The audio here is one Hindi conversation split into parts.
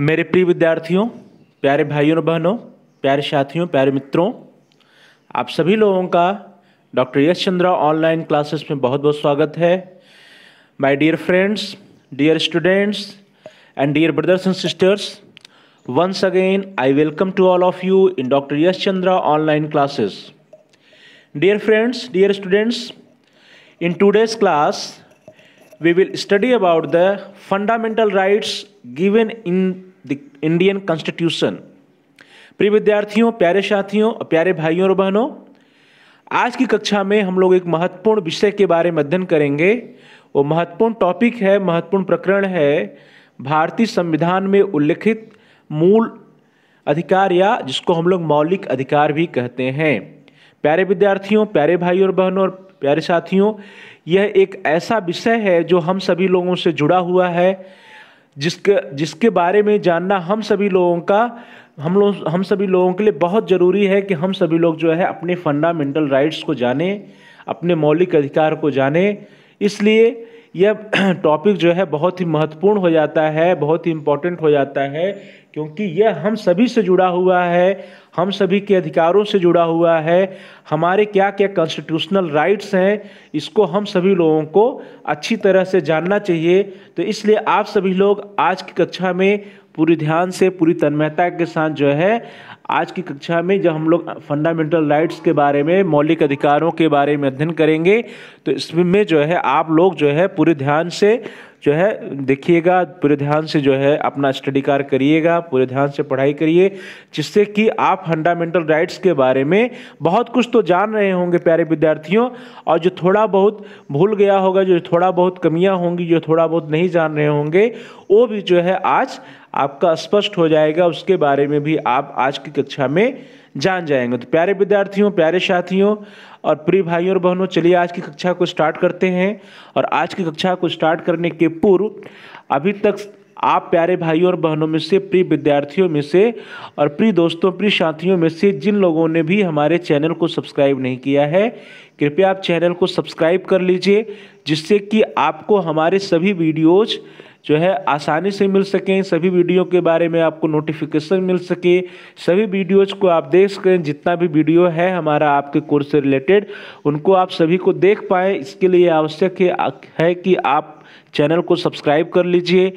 मेरे प्रिय विद्यार्थियों प्यारे भाइयों और बहनों प्यारे साथियों प्यारे मित्रों आप सभी लोगों का doctor Yash Chandra online classes में बहुत बहुत स्वागत है my dear friends dear students and dear brothers and sisters once again I welcome to all of you in doctor Yash Chandra online classes dear friends dear students in today's class we will study about the fundamental rights given in the Indian Constitution. प्रिय विद्यार्थियों प्यारे साथियों और प्यारे भाइयों और बहनों आज की कक्षा में हम लोग एक महत्वपूर्ण विषय के बारे में अध्ययन करेंगे वो महत्वपूर्ण टॉपिक है महत्वपूर्ण प्रकरण है भारतीय संविधान में उल्लिखित मूल अधिकार या जिसको हम लोग मौलिक अधिकार भी कहते हैं प्यारे विद्यार्थियों प्यारे भाइयों और बहनों और प्यारे साथियों यह एक ऐसा विषय है जो हम सभी लोगों से जुड़ा हुआ है जिसके जिसके बारे में जानना हम सभी लोगों का हम लोग हम सभी लोगों के लिए बहुत ज़रूरी है कि हम सभी लोग जो है अपने फंडामेंटल राइट्स को जाने अपने मौलिक अधिकार को जाने इसलिए यह टॉपिक जो है बहुत ही महत्वपूर्ण हो जाता है बहुत ही इम्पोर्टेंट हो जाता है क्योंकि यह हम सभी से जुड़ा हुआ है हम सभी के अधिकारों से जुड़ा हुआ है हमारे क्या क्या कॉन्स्टिट्यूशनल राइट्स हैं इसको हम सभी लोगों को अच्छी तरह से जानना चाहिए तो इसलिए आप सभी लोग आज की कक्षा में पूरी ध्यान से पूरी तन्मयता के साथ जो है आज की कक्षा में जब हम लोग फंडामेंटल राइट्स के बारे में मौलिक अधिकारों के बारे में अध्ययन करेंगे तो इसमें जो है आप लोग जो है पूरे ध्यान से जो है देखिएगा पूरे ध्यान से जो है अपना स्टडी कार्य करिएगा पूरे ध्यान से पढ़ाई करिए जिससे कि आप फंडामेंटल राइट्स के बारे में बहुत कुछ तो जान रहे होंगे प्यारे विद्यार्थियों और जो थोड़ा बहुत भूल गया होगा जो थोड़ा बहुत कमियां होंगी जो थोड़ा बहुत नहीं जान रहे होंगे वो भी जो है आज आपका स्पष्ट हो जाएगा उसके बारे में भी आप आज की कक्षा में जान जाएंगे तो प्यारे विद्यार्थियों प्यारे साथियों और प्रिय भाइयों और बहनों चलिए आज की कक्षा को स्टार्ट करते हैं और आज की कक्षा को स्टार्ट करने के पूर्व अभी तक आप प्यारे भाइयों और बहनों में से प्रिय विद्यार्थियों में से और प्रिय दोस्तों प्रिय साथियों में से जिन लोगों ने भी हमारे चैनल को सब्सक्राइब नहीं किया है कृपया आप चैनल को सब्सक्राइब कर लीजिए जिससे कि आपको हमारे सभी वीडियोज़ जो है आसानी से मिल सकें सभी वीडियो के बारे में आपको नोटिफिकेशन मिल सके सभी वीडियोज़ को आप देख सकें जितना भी वीडियो है हमारा आपके कोर्स से रिलेटेड उनको आप सभी को देख पाएँ इसके लिए आवश्यक है कि आप चैनल को सब्सक्राइब कर लीजिए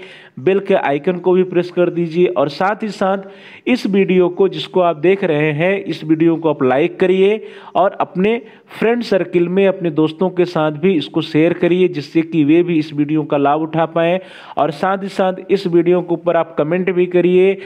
बेल के आइकन को भी प्रेस कर दीजिए और साथ ही साथ इस वीडियो को जिसको आप देख रहे हैं इस वीडियो को आप लाइक करिए और अपने फ्रेंड सर्किल में अपने दोस्तों के साथ भी इसको शेयर करिए जिससे कि वे भी इस वीडियो का लाभ उठा पाएँ और साथ ही साथ इस वीडियो के ऊपर आप कमेंट भी करिए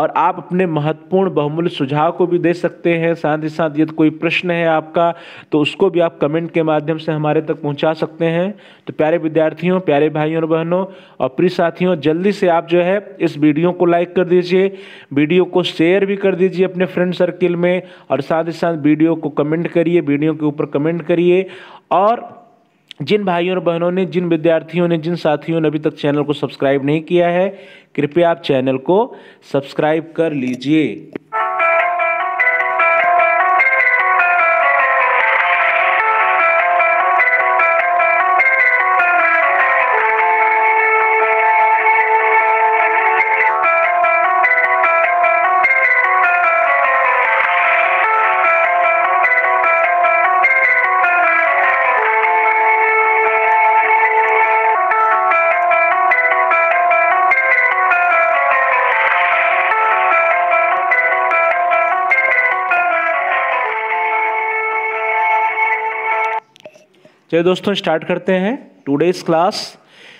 और आप अपने महत्वपूर्ण बहुमूल्य सुझाव को भी दे सकते हैं साथ ही साथ यदि कोई प्रश्न है आपका तो उसको भी आप कमेंट के माध्यम से हमारे तक पहुँचा सकते हैं तो प्यारे विद्यार्थियों प्यारे भाइयों और बहनों और प्रिय साथियों जल्दी से आप जो है इस वीडियो को लाइक कर दीजिए वीडियो को शेयर भी कर दीजिए अपने फ्रेंड सर्किल में और साथ ही साथ वीडियो को कमेंट करिए वीडियो के ऊपर कमेंट करिए और जिन भाइयों और बहनों ने जिन विद्यार्थियों ने जिन साथियों ने अभी तक चैनल को सब्सक्राइब नहीं किया है कृपया आप चैनल को सब्सक्राइब कर लीजिए चलिए दोस्तों स्टार्ट करते हैं टूडेज क्लास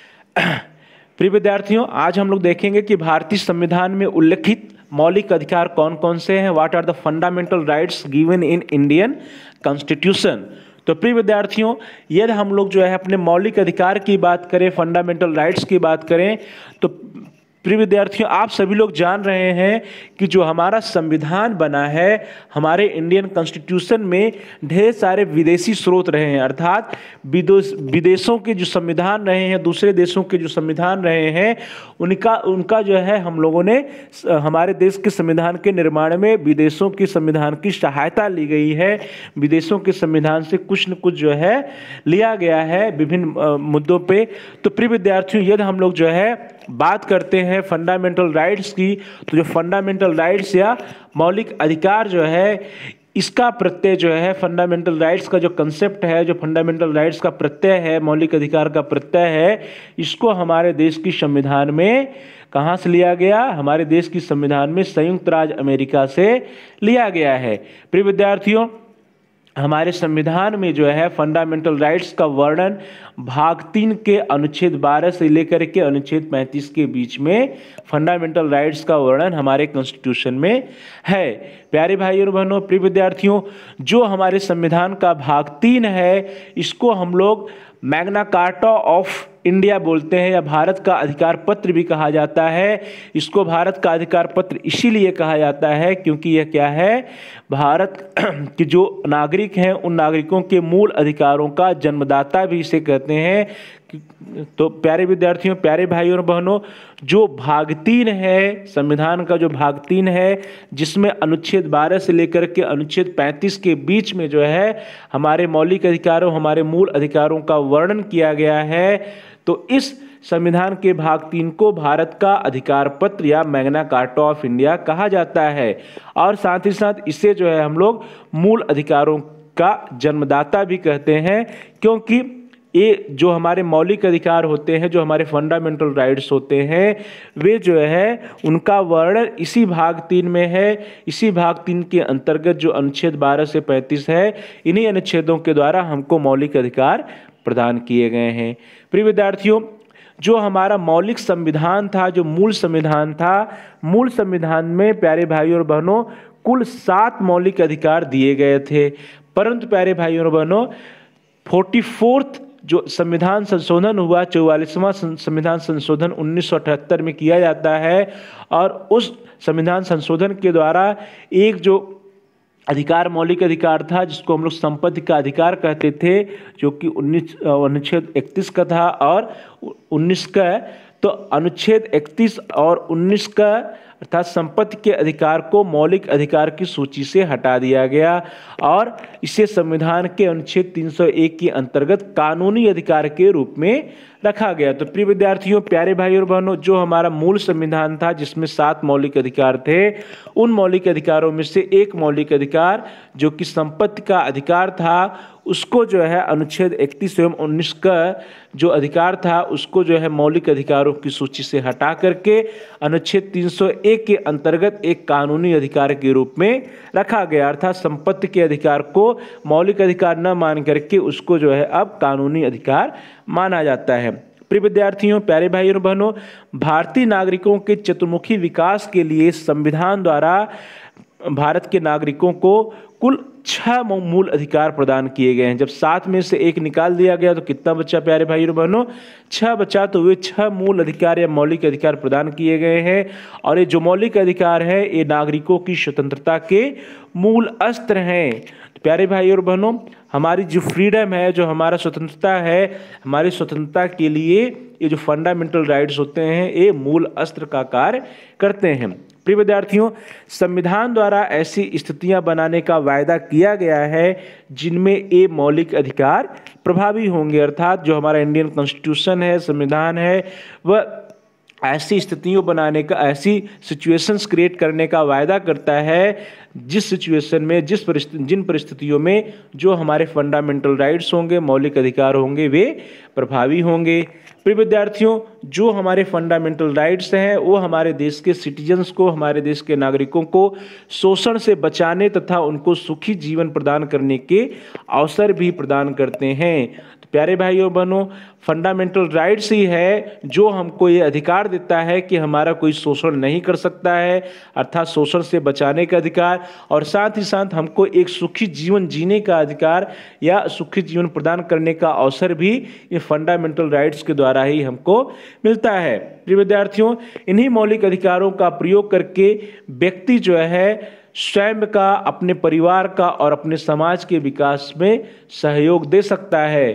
प्रिय विद्यार्थियों आज हम लोग देखेंगे कि भारतीय संविधान में उल्लिखित मौलिक अधिकार कौन कौन से हैं what are the fundamental rights given in Indian constitution तो प्रिय विद्यार्थियों यदि हम लोग जो है अपने मौलिक अधिकार की बात करें फंडामेंटल राइट्स की बात करें तो प्रिय विद्यार्थियों आप सभी लोग जान रहे हैं कि जो हमारा संविधान बना है हमारे इंडियन कॉन्स्टिट्यूशन में ढेर सारे विदेशी स्रोत रहे हैं अर्थात विदेशों के जो संविधान रहे हैं दूसरे देशों के जो संविधान रहे हैं उनका उनका जो है हम लोगों ने हमारे देश के संविधान के निर्माण में विदेशों के संविधान की सहायता ली गई है विदेशों के संविधान से कुछ न कुछ जो है लिया गया है विभिन्न मुद्दों पर तो प्रिय विद्यार्थियों यदि हम लोग जो है बात करते हैं फंडामेंटल राइट्स की तो जो फंडामेंटल राइट्स या मौलिक अधिकार जो है इसका प्रत्यय जो है फंडामेंटल राइट्स का जो कंसेप्ट है जो फंडामेंटल राइट्स का प्रत्यय है मौलिक अधिकार का प्रत्यय है इसको हमारे देश की संविधान में कहाँ से लिया गया हमारे देश की संविधान में संयुक्त राज्य अमेरिका से लिया गया है प्रिय विद्यार्थियों हमारे संविधान में जो है फंडामेंटल राइट्स का वर्णन भाग तीन के अनुच्छेद 12 से लेकर के अनुच्छेद 35 के बीच में फंडामेंटल राइट्स का वर्णन हमारे कॉन्स्टिट्यूशन में है प्यारे भाई और बहनों प्रिय विद्यार्थियों जो हमारे संविधान का भाग तीन है इसको हम लोग मैग्ना कार्टा ऑफ इंडिया बोलते हैं या भारत का अधिकार पत्र भी कहा जाता है इसको भारत का अधिकार पत्र इसीलिए कहा जाता है क्योंकि यह क्या है भारत के जो नागरिक हैं उन नागरिकों के मूल अधिकारों का जन्मदाता भी इसे कहते हैं तो प्यारे विद्यार्थियों प्यारे भाइयों और बहनों जो भाग तीन है संविधान का जो भाग तीन है जिसमें अनुच्छेद 12 से लेकर के अनुच्छेद 35 के बीच में जो है हमारे मौलिक अधिकारों हमारे मूल अधिकारों का वर्णन किया गया है तो इस संविधान के भाग तीन को भारत का अधिकार पत्र या मैग्ना कार्टा ऑफ इंडिया कहा जाता है और साथ ही साथ इसे जो है हम लोग मूल अधिकारों का जन्मदाता भी कहते हैं क्योंकि ये जो हमारे मौलिक अधिकार होते हैं जो हमारे फंडामेंटल राइट्स होते हैं वे जो है उनका वर्णन इसी भाग तीन में है इसी भाग तीन के अंतर्गत जो अनुच्छेद 12 से 35 है इन्हीं अनुच्छेदों के द्वारा हमको मौलिक अधिकार प्रदान किए गए हैं प्रिय विद्यार्थियों जो हमारा मौलिक संविधान था जो मूल संविधान था मूल संविधान में प्यारे भाइयों और बहनों कुल सात मौलिक अधिकार दिए गए थे परंतु प्यारे भाइयों और बहनों फोर्टी फोर्थ जो संविधान संशोधन हुआ चौवालीसवां संविधान संशोधन 1978 में किया जाता है और उस संविधान संशोधन के द्वारा एक जो अधिकार मौलिक अधिकार था जिसको हम लोग संपत्ति का अधिकार कहते थे जो कि उन्नीस अनुच्छेद इकतीस का था और उन्नीस का तो अनुच्छेद इकतीस और उन्नीस का अर्थात संपत्ति के अधिकार को मौलिक अधिकार की सूची से हटा दिया गया और इसे संविधान के अनुच्छेद 301 के अंतर्गत कानूनी अधिकार के रूप में रखा गया तो प्रिय विद्यार्थियों प्यारे भाई और बहनों जो हमारा मूल संविधान था जिसमें सात मौलिक अधिकार थे उन मौलिक अधिकारों में से एक मौलिक अधिकार जो कि संपत्ति का अधिकार था उसको जो है अनुच्छेद इकतीस एवं उन्नीस का जो अधिकार था उसको जो है मौलिक अधिकारों की सूची से हटा करके अनुच्छेद 301 के अंतर्गत एक कानूनी अधिकार के रूप में रखा गया अर्थात संपत्ति के अधिकार को मौलिक अधिकार न मान करके उसको जो है अब कानूनी अधिकार माना जाता है प्रिय विद्यार्थियों प्यारे भाइयों और बहनों भारतीय नागरिकों के चतुर्मुखी विकास के लिए संविधान द्वारा भारत के नागरिकों को कुल छः मूल अधिकार प्रदान किए गए हैं जब सात में से एक निकाल दिया गया तो कितना बच्चा प्यारे भाई और बहनों छः बच्चा तो वे छह मूल अधिकार या मौलिक अधिकार प्रदान किए गए हैं और ये जो मौलिक अधिकार हैं ये नागरिकों की स्वतंत्रता के मूल अस्त्र हैं प्यारे भाई और बहनों हमारी जो फ्रीडम है जो हमारा स्वतंत्रता है हमारी स्वतंत्रता के लिए ये जो फंडामेंटल राइट्स होते हैं ये मूल अस्त्र का कार्य करते हैं प्रिय विद्यार्थियों संविधान द्वारा ऐसी स्थितियां बनाने का वायदा किया गया है जिनमें ये मौलिक अधिकार प्रभावी होंगे अर्थात जो हमारा इंडियन कॉन्स्टिट्यूशन है संविधान है वह ऐसी स्थितियों बनाने का ऐसी सिचुएशंस क्रिएट करने का वायदा करता है जिस सिचुएशन में जिस परिस्थिति जिन परिस्थितियों में जो हमारे फंडामेंटल राइट्स होंगे मौलिक अधिकार होंगे वे प्रभावी होंगे प्रिय विद्यार्थियों जो हमारे फंडामेंटल राइट्स हैं वो हमारे देश के सिटीजन्स को हमारे देश के नागरिकों को शोषण से बचाने तथा उनको सुखी जीवन प्रदान करने के अवसर भी प्रदान करते हैं प्यारे भाइयों बहनों फंडामेंटल राइट्स ही है जो हमको ये अधिकार देता है कि हमारा कोई शोषण नहीं कर सकता है अर्थात शोषण से बचाने का अधिकार और साथ ही साथ हमको एक सुखी जीवन जीने का अधिकार या सुखी जीवन प्रदान करने का अवसर भी ये फंडामेंटल राइट्स के द्वारा ही हमको मिलता है प्रिय विद्यार्थियों इन्हीं मौलिक अधिकारों का प्रयोग करके व्यक्ति जो है स्वयं का अपने परिवार का और अपने समाज के विकास में सहयोग दे सकता है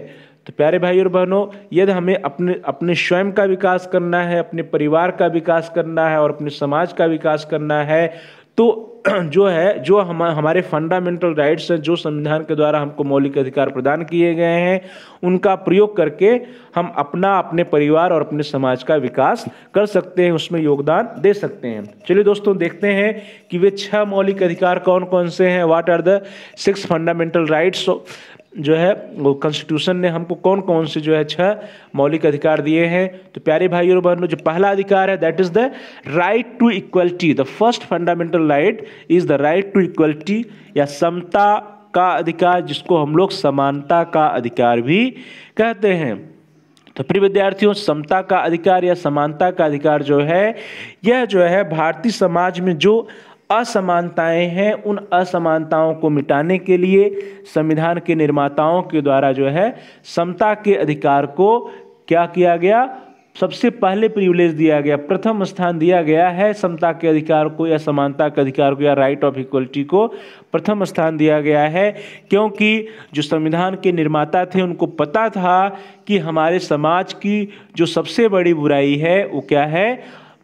तो प्यारे भाई और बहनों यदि हमें अपने अपने स्वयं का विकास करना है अपने परिवार का विकास करना है और अपने समाज का विकास करना है तो जो है जो हम हमारे फंडामेंटल राइट्स हैं जो संविधान के द्वारा हमको मौलिक अधिकार प्रदान किए गए हैं उनका प्रयोग करके हम अपना अपने परिवार और अपने समाज का विकास कर सकते हैं उसमें योगदान दे सकते हैं चलिए दोस्तों देखते हैं कि वे छह मौलिक अधिकार कौन कौन से हैं what are the six fundamental rights जो है वो कॉन्स्टिट्यूशन ने हमको कौन कौन से जो है छह मौलिक अधिकार दिए हैं तो प्यारे भाइयों और बहनों जो पहला अधिकार है that is the right to equality the first fundamental right is the right to equality या समता का अधिकार जिसको हम लोग समानता का अधिकार भी कहते हैं तो प्रिय विद्यार्थियों समता का अधिकार या समानता का अधिकार जो है यह जो है भारतीय समाज में जो असमानताएं हैं उन असमानताओं को मिटाने के लिए संविधान के निर्माताओं के द्वारा जो है समता के अधिकार को क्या किया गया सबसे पहले प्रिविलेज दिया गया प्रथम स्थान दिया गया है समता के अधिकार को या समानता के अधिकार को या राइट ऑफ इक्वलिटी को प्रथम स्थान दिया गया है क्योंकि जो संविधान के निर्माता थे उनको पता था कि हमारे समाज की जो सबसे बड़ी बुराई है वो क्या है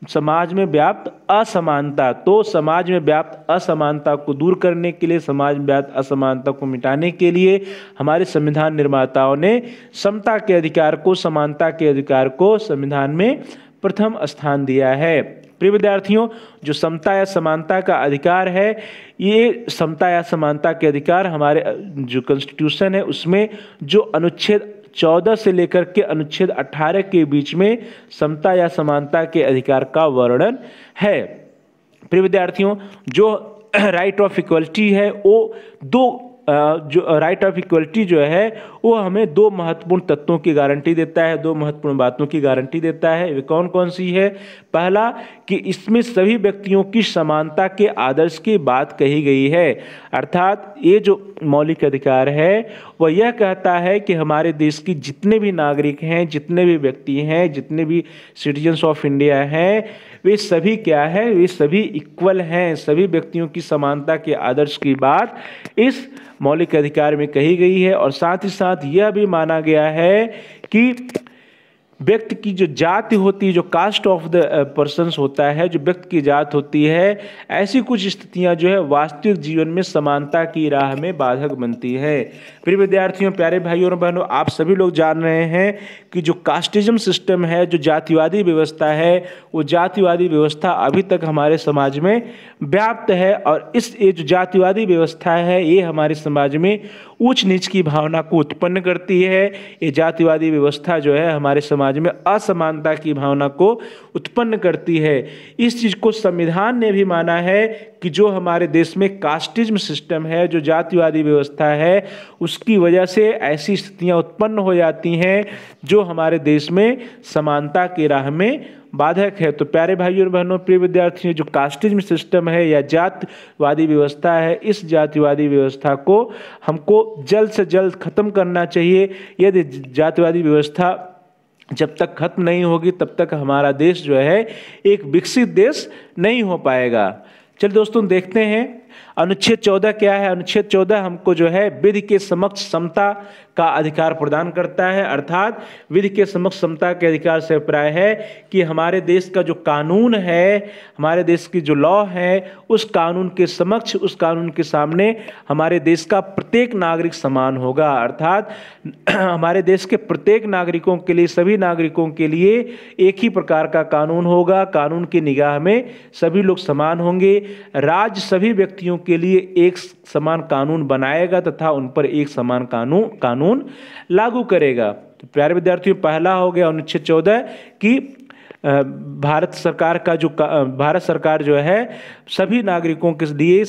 समाज में व्याप्त असमानता तो समाज में व्याप्त असमानता को दूर करने के लिए समाज में व्याप्त असमानता को मिटाने के लिए हमारे संविधान निर्माताओं ने समता के अधिकार को समानता के अधिकार को संविधान में प्रथम स्थान दिया है प्रिय विद्यार्थियों जो समता या समानता का अधिकार है ये समता या समानता के अधिकार हमारे जो कॉन्स्टिट्यूशन है उसमें जो अनुच्छेद चौदह से लेकर के अनुच्छेद अठारह के बीच में समता या समानता के अधिकार का वर्णन है प्रिय विद्यार्थियों जो राइट ऑफ इक्वलिटी है वो दो जो राइट ऑफ इक्वलिटी जो है वो हमें दो महत्वपूर्ण तत्वों की गारंटी देता है दो महत्वपूर्ण बातों की गारंटी देता है वे कौन कौन सी है पहला कि इसमें सभी व्यक्तियों की समानता के आदर्श की बात कही गई है अर्थात ये जो मौलिक अधिकार है वह यह कहता है कि हमारे देश की जितने भी नागरिक हैं जितने भी व्यक्ति हैं जितने भी सिटीजन्स ऑफ इंडिया हैं वे सभी क्या है वे सभी इक्वल हैं सभी व्यक्तियों की समानता के आदर्श की बात इस मौलिक अधिकार में कही गई है और साथ ही साथ यह भी माना गया है कि व्यक्ति की जो जाति होती है जो कास्ट ऑफ द पर्सन होता है जो व्यक्ति की जात होती है ऐसी कुछ स्थितियां जो है वास्तविक जीवन में समानता की राह में बाधक बनती है प्रिय विद्यार्थियों प्यारे भाइयों और बहनों आप सभी लोग जान रहे हैं कि जो कास्टिज्म सिस्टम है जो जातिवादी व्यवस्था है वो जातिवादी व्यवस्था अभी तक हमारे समाज में व्याप्त है और इस ये जो जातिवादी व्यवस्था है ये हमारे समाज में ऊंच नीच की भावना को उत्पन्न करती है ये जातिवादी व्यवस्था जो है हमारे समाज समाज में असमानता की भावना को उत्पन्न करती है इस चीज़ को संविधान ने भी माना है कि जो हमारे देश में कास्टिज्म सिस्टम है जो जातिवादी व्यवस्था है उसकी वजह से ऐसी स्थितियां उत्पन्न हो जाती हैं जो हमारे देश में समानता की राह में बाधक है तो प्यारे भाइयों और बहनों प्रिय विद्यार्थियों जो कास्टिज्म सिस्टम है या जातिवादी व्यवस्था है इस जातिवादी व्यवस्था को हमको जल्द से जल्द खत्म करना चाहिए यदि जातिवादी व्यवस्था जब तक खत्म नहीं होगी तब तक हमारा देश जो है एक विकसित देश नहीं हो पाएगा चल दोस्तों देखते हैं अनुच्छेद चौदह क्या है अनुच्छेद चौदह हमको जो है विधि के समक्ष समता का अधिकार प्रदान करता है अर्थात विधि के समक्ष समता के अधिकार से अभिप्राय है कि हमारे देश का जो कानून है हमारे देश की जो लॉ है उस कानून के समक्ष उस कानून के सामने हमारे देश का प्रत्येक नागरिक समान होगा अर्थात हमारे देश के प्रत्येक नागरिकों के लिए सभी नागरिकों के लिए एक ही प्रकार का कानून होगा कानून की निगाह में सभी लोग समान होंगे राज्य सभी व्यक्तियों के लिए एक समान कानून बनाएगा तथा उन पर एक समान कानून कानून लागू करेगा तो प्यारे विद्यार्थियों पहला हो गया अनुच्छेद चौदह कि भारत सरकार का जो भारत सरकार जो है सभी नागरिकों के लिए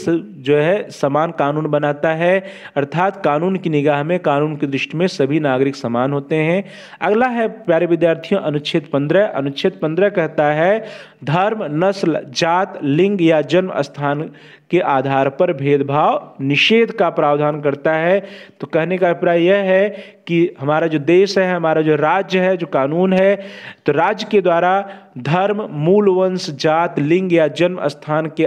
जो है समान कानून बनाता है अर्थात कानून की निगाह में कानून की दृष्टि में सभी नागरिक समान होते हैं अगला है प्यारे विद्यार्थियों अनुच्छेद पंद्रह अनुच्छेद पंद्रह कहता है धर्म नस्ल जात लिंग या जन्म स्थान के आधार पर भेदभाव निषेध का प्रावधान करता है तो कहने का अभिप्राय यह है कि हमारा जो देश है हमारा जो राज्य है जो कानून है तो राज्य के द्वारा धर्म मूल वंश जात लिंग या जन्म स्थान के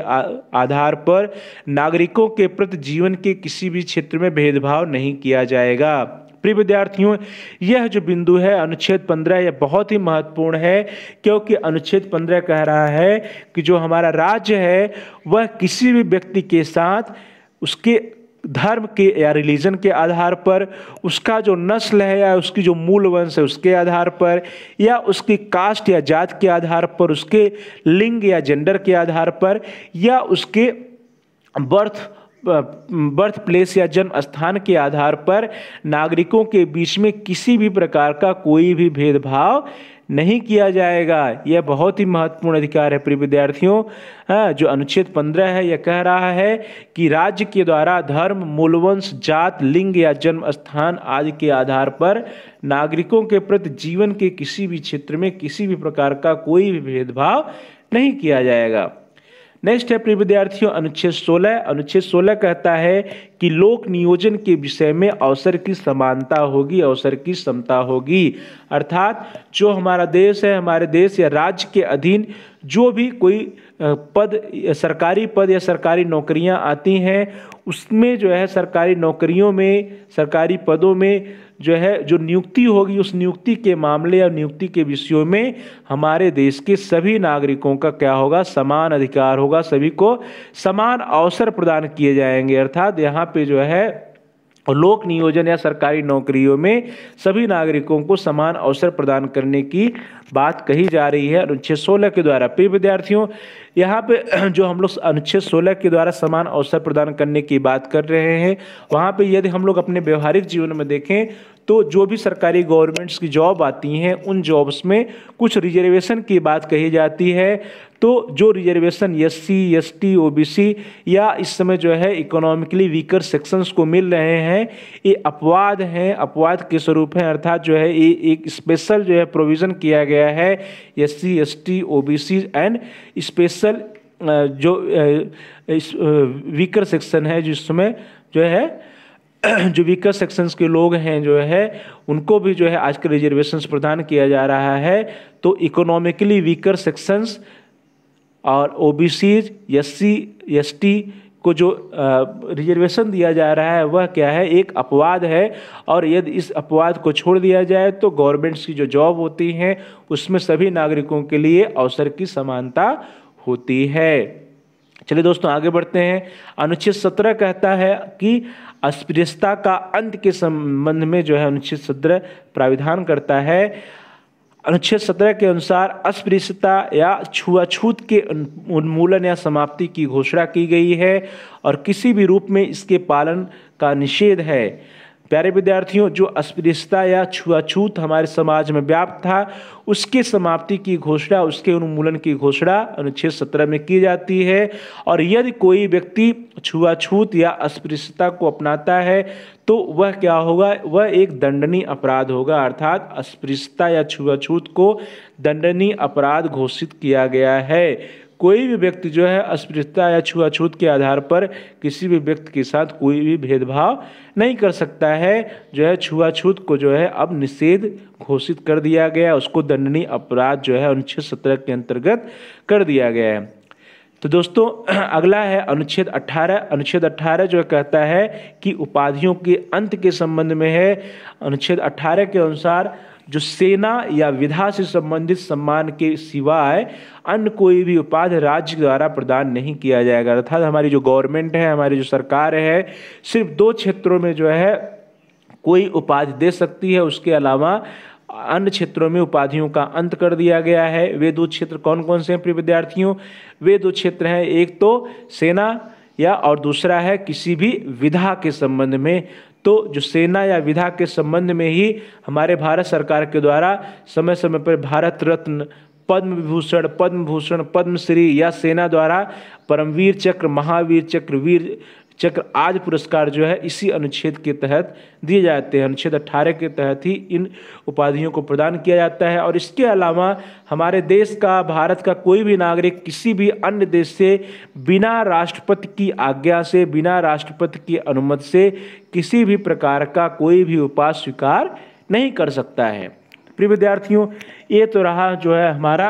आधार पर नागरिकों के प्रति जीवन के किसी भी क्षेत्र में भेदभाव नहीं किया जाएगा प्रिय विद्यार्थियों यह जो बिंदु है अनुच्छेद पंद्रह यह बहुत ही महत्वपूर्ण है क्योंकि अनुच्छेद पंद्रह कह रहा है कि जो हमारा राज्य है वह किसी भी व्यक्ति के साथ उसके धर्म के या रिलीजन के आधार पर उसका जो नस्ल है या उसकी जो मूल वंश है उसके आधार पर या उसकी कास्ट या जात के आधार पर उसके लिंग या जेंडर के आधार पर या उसके बर्थ बर्थ प्लेस या जन्म स्थान के आधार पर नागरिकों के बीच में किसी भी प्रकार का कोई भी भेदभाव नहीं किया जाएगा यह बहुत ही महत्वपूर्ण अधिकार है प्रिय विद्यार्थियों हाँ, जो अनुच्छेद पंद्रह है यह कह रहा है कि राज्य के द्वारा धर्म मूलवंश जात लिंग या जन्म स्थान आदि के आधार पर नागरिकों के प्रति जीवन के किसी भी क्षेत्र में किसी भी प्रकार का कोई भी भेदभाव नहीं किया जाएगा नेक्स्ट है प्रिय विद्यार्थियों अनुच्छेद 16 अनुच्छेद 16 कहता है कि लोक नियोजन के विषय में अवसर की समानता होगी अवसर की समता होगी अर्थात जो हमारा देश है हमारे देश या राज्य के अधीन जो भी कोई पद सरकारी पद या सरकारी नौकरियां आती हैं उसमें जो है सरकारी नौकरियों में सरकारी पदों में जो है जो नियुक्ति होगी उस नियुक्ति के मामले या नियुक्ति के विषयों में हमारे देश के सभी नागरिकों का क्या होगा समान अधिकार होगा सभी को समान अवसर प्रदान किए जाएंगे अर्थात यहाँ पे जो है लोक नियोजन या सरकारी नौकरियों में सभी नागरिकों को समान अवसर प्रदान करने की बात कही जा रही है अनुच्छेद सोलह के द्वारा प्रिय विद्यार्थियों यहाँ पे जो हम लोग अनुच्छेद सोलह के द्वारा समान अवसर प्रदान करने की बात कर रहे हैं वहाँ पे यदि हम लोग अपने व्यवहारिक जीवन में देखें तो जो भी सरकारी गवर्नमेंट्स की जॉब आती हैं उन जॉब्स में कुछ रिजर्वेशन की बात कही जाती है तो जो reservation S C S T O B C या इस समय जो है इकोनॉमिकली वीकर सेक्शंस को मिल रहे हैं ये अपवाद हैं अपवाद के स्वरूप हैं अर्थात जो है ये एक स्पेशल जो है प्रोविज़न किया गया है S C S T O B C and special जो इस वीकर सेक्शन है जिसमें जो है जो वीकर सेक्शंस के लोग हैं जो है उनको भी जो है आजकल रिजर्वेशंस प्रदान किया जा रहा है तो इकोनॉमिकली वीकर सेक्शंस और O B Cs S C S T को जो रिजर्वेशन दिया जा रहा है वह क्या है एक अपवाद है और यदि इस अपवाद को छोड़ दिया जाए तो गवर्नमेंट्स की जो जॉब होती हैं उसमें सभी नागरिकों के लिए अवसर की समानता होती है चलिए दोस्तों आगे बढ़ते हैं अनुच्छेद सत्रह कहता है कि अस्पृश्यता का अंत के संबंध में जो है अनुच्छेद सत्रह प्राविधान करता है अनुच्छेद सत्रह के अनुसार अस्पृश्यता या छुआछूत के उन्मूलन या समाप्ति की घोषणा की गई है और किसी भी रूप में इसके पालन का निषेध है प्यारे विद्यार्थियों जो अस्पृश्यता या छुआछूत हमारे समाज में व्याप्त था उसके समाप्ति की घोषणा उसके उन्मूलन की घोषणा अनुच्छेद सत्रह में की जाती है और यदि कोई व्यक्ति छुआछूत या अस्पृश्यता को अपनाता है तो वह क्या होगा वह एक दंडनीय अपराध होगा अर्थात अस्पृश्यता या छुआछूत को दंडनीय अपराध घोषित किया गया है कोई भी व्यक्ति जो है अस्पृश्यता या छुआछूत के आधार पर किसी भी व्यक्ति के साथ कोई भी भेदभाव नहीं कर सकता है जो है छुआछूत को जो है अब निषेध घोषित कर दिया गया उसको दंडनीय अपराध जो है अनुच्छेद सत्रह के अंतर्गत कर दिया गया है तो दोस्तों अगला है अनुच्छेद 18 अनुच्छेद 18 जो कहता है कि उपाधियों के अंत के संबंध में है अनुच्छेद 18 के अनुसार जो सेना या विधा से संबंधित सम्मान के सिवाय अन्य कोई भी उपाधि राज्य द्वारा प्रदान नहीं किया जाएगा अर्थात हमारी जो गवर्नमेंट है हमारी जो सरकार है सिर्फ दो क्षेत्रों में जो है कोई उपाधि दे सकती है उसके अलावा अन्य क्षेत्रों में उपाधियों का अंत कर दिया गया है वे दो क्षेत्र कौन कौन से हैं प्रिय विद्यार्थियों वे दो क्षेत्र हैं एक तो सेना या और दूसरा है किसी भी विधा के संबंध में तो जो सेना या विधा के संबंध में ही हमारे भारत सरकार के द्वारा समय समय पर भारत रत्न पद्म विभूषण पद्म भूषण पद्मश्री या सेना द्वारा परमवीर चक्र महावीर चक्र वीर चक्र आज पुरस्कार जो है इसी अनुच्छेद के तहत दिए जाते हैं अनुच्छेद अट्ठारह के तहत ही इन उपाधियों को प्रदान किया जाता है और इसके अलावा हमारे देश का भारत का कोई भी नागरिक किसी भी अन्य देश से बिना राष्ट्रपति की आज्ञा से बिना राष्ट्रपति की अनुमति से किसी भी प्रकार का कोई भी उपाय स्वीकार नहीं कर सकता है प्रिय विद्यार्थियों ये तो रहा जो है हमारा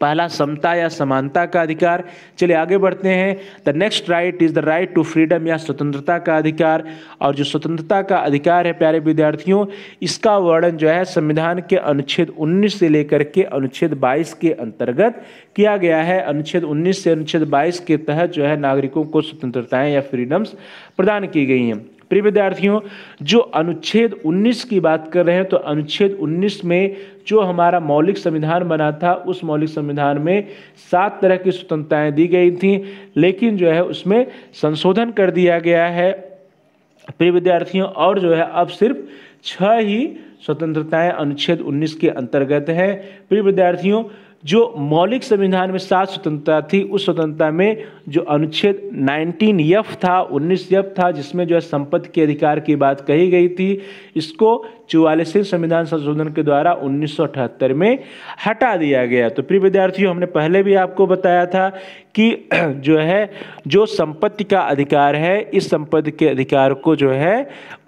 पहला समता या समानता का अधिकार चलिए आगे बढ़ते हैं the next right is the right to freedom या स्वतंत्रता का अधिकार और जो स्वतंत्रता का अधिकार है प्यारे विद्यार्थियों इसका वर्णन जो है संविधान के अनुच्छेद 19 से लेकर के अनुच्छेद 22 के अंतर्गत किया गया है अनुच्छेद 19 से अनुच्छेद 22 के तहत जो है नागरिकों को स्वतंत्रताएँ या फ्रीडम्स प्रदान की गई हैं प्रिय विद्यार्थियों जो अनुच्छेद 19 की बात कर रहे हैं तो अनुच्छेद 19 में जो हमारा मौलिक संविधान बना था उस मौलिक संविधान में सात तरह की स्वतंत्रताएं दी गई थी लेकिन जो है उसमें संशोधन कर दिया गया है प्रिय विद्यार्थियों और जो है अब सिर्फ छह ही स्वतंत्रताएं अनुच्छेद 19 के अंतर्गत हैं प्रिय विद्यार्थियों जो मौलिक संविधान में सात स्वतंत्रता थी उस स्वतंत्रता में जो अनुच्छेद 19 यफ था 19 यफ था जिसमें जो है संपत्ति के अधिकार की बात कही गई थी इसको चौवालीसवें संविधान संशोधन के द्वारा उन्नीस में हटा दिया गया तो प्रिय विद्यार्थियों हमने पहले भी आपको बताया था कि जो है जो संपत्ति का अधिकार है इस संपत्ति के अधिकार को जो है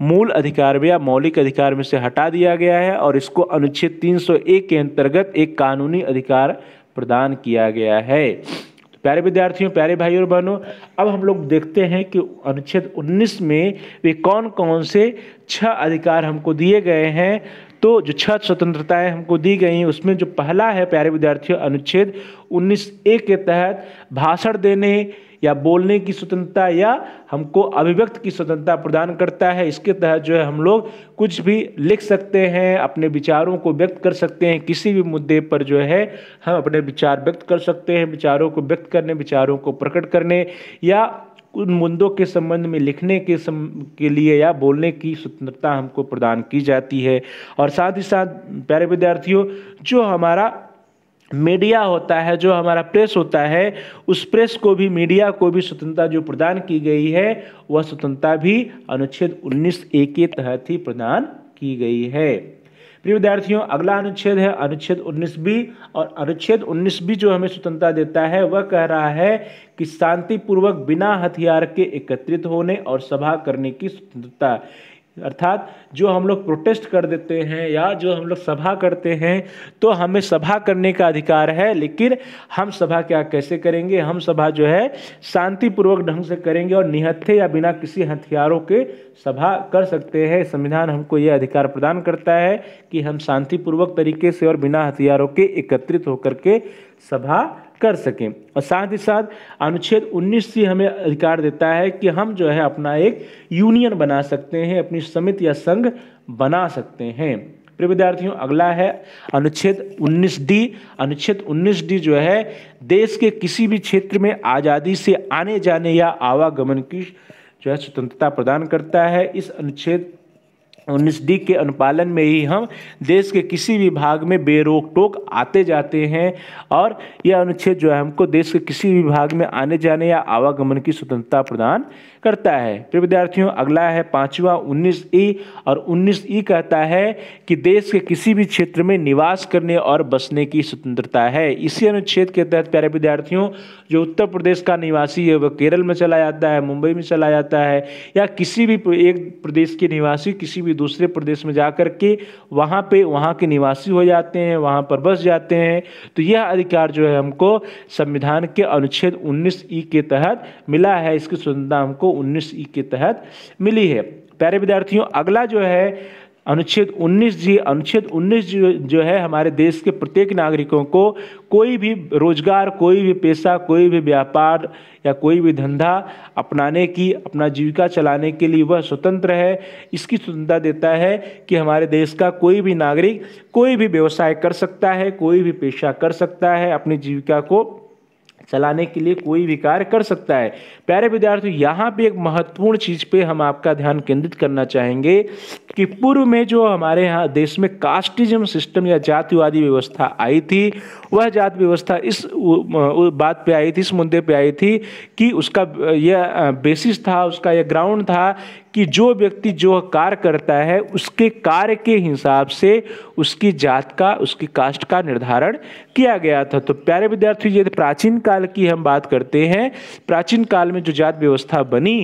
मूल अधिकार में या मौलिक अधिकार में से हटा दिया गया है और इसको अनुच्छेद 301 के अंतर्गत एक कानूनी अधिकार प्रदान किया गया है प्यारे विद्यार्थियों प्यारे भाई और बहनों अब हम लोग देखते हैं कि अनुच्छेद 19 में वे कौन कौन से छह अधिकार हमको दिए गए हैं तो जो छह स्वतंत्रताएं हमको दी गई हैं उसमें जो पहला है प्यारे विद्यार्थियों अनुच्छेद उन्नीस ए के तहत भाषण देने या बोलने की स्वतंत्रता या हमको अभिव्यक्त की स्वतंत्रता प्रदान करता है इसके तहत जो है हम लोग कुछ भी लिख सकते हैं अपने विचारों को व्यक्त कर सकते हैं किसी भी मुद्दे पर जो है हम अपने विचार व्यक्त कर सकते हैं विचारों को व्यक्त करने विचारों को प्रकट करने या उन मुद्दों के संबंध में लिखने के सम के लिए या बोलने की स्वतंत्रता हमको प्रदान की जाती है और साथ ही साथ प्यारे विद्यार्थियों जो हमारा मीडिया होता है जो हमारा प्रेस होता है उस प्रेस को भी मीडिया को भी स्वतंत्रता जो प्रदान की गई है वह स्वतंत्रता भी अनुच्छेद उन्नीस ए के तहत ही प्रदान की गई है प्रिय विद्यार्थियों अगला अनुच्छेद है अनुच्छेद उन्नीस बी और अनुच्छेद उन्नीस बी जो हमें स्वतंत्रता देता है वह कह रहा है कि शांतिपूर्वक बिना हथियार के एकत्रित होने और सभा करने की स्वतंत्रता अर्थात जो हम लोग प्रोटेस्ट कर देते हैं या जो हम लोग सभा करते हैं तो हमें सभा करने का अधिकार है लेकिन हम सभा क्या कैसे करेंगे हम सभा जो है शांतिपूर्वक ढंग से करेंगे और निहत्थे या बिना किसी हथियारों के सभा कर सकते हैं संविधान हमको ये अधिकार प्रदान करता है कि हम शांतिपूर्वक तरीके से और बिना हथियारों के एकत्रित होकर के सभा कर सकें और साथ ही साथ अनुच्छेद 19 सी हमें अधिकार देता है कि हम जो है अपना एक यूनियन बना सकते हैं अपनी समिति या संघ बना सकते हैं प्रिय विद्यार्थियों अगला है अनुच्छेद 19 डी अनुच्छेद 19 डी जो है देश के किसी भी क्षेत्र में आज़ादी से आने जाने या आवागमन की जो है स्वतंत्रता प्रदान करता है इस अनुच्छेद उन्नीस डी के अनुपालन में ही हम देश के किसी भी भाग में बेरोक टोक आते जाते हैं और यह अनुच्छेद जो है हमको देश के किसी भी भाग में आने जाने या आवागमन की स्वतंत्रता प्रदान करता है फिर विद्यार्थियों अगला है पाँचवा उन्नीस ई और उन्नीस ई कहता है कि देश के किसी भी क्षेत्र में निवास करने और बसने की स्वतंत्रता है इसी अनुच्छेद के तहत प्यारे विद्यार्थियों जो उत्तर प्रदेश का निवासी है वह केरल में चला जाता है मुंबई में चला जाता है या किसी भी एक प्रदेश के निवासी किसी भी दूसरे प्रदेश में जा कर के वहाँ पर वहाँ के निवासी हो जाते हैं वहाँ पर बस जाते हैं तो यह अधिकार जो है हमको संविधान के अनुच्छेद उन्नीस ई के तहत मिला है इसकी स्वतंत्रता हमको उन्नीस ई के तहत मिली है प्यारे विद्यार्थियों अगला जो है अनुच्छेद 19 जी अनुच्छेद 19 जो, जो है हमारे देश के प्रत्येक नागरिकों को कोई भी रोजगार कोई भी पैसा कोई भी व्यापार या कोई भी धंधा अपनाने की अपना जीविका चलाने के लिए वह स्वतंत्र है इसकी स्वतंत्रता देता है कि हमारे देश का कोई भी नागरिक कोई भी व्यवसाय कर सकता है कोई भी पेशा कर सकता है अपनी जीविका को चलाने के लिए कोई भी कार्य कर सकता है प्यारे विद्यार्थियों यहाँ पे एक महत्वपूर्ण चीज़ पे हम आपका ध्यान केंद्रित करना चाहेंगे कि पूर्व में जो हमारे यहाँ देश में कास्टिज्म सिस्टम या जातिवादी व्यवस्था आई थी वह जात व्यवस्था इस बात पे आई थी इस मुद्दे पे आई थी कि उसका यह बेसिस था उसका यह ग्राउंड था कि जो व्यक्ति जो कार्य करता है उसके कार्य के हिसाब से उसकी जात का उसकी कास्ट का निर्धारण किया गया था तो प्यारे विद्यार्थी यदि प्राचीन काल की हम बात करते हैं प्राचीन काल में जो जात व्यवस्था बनी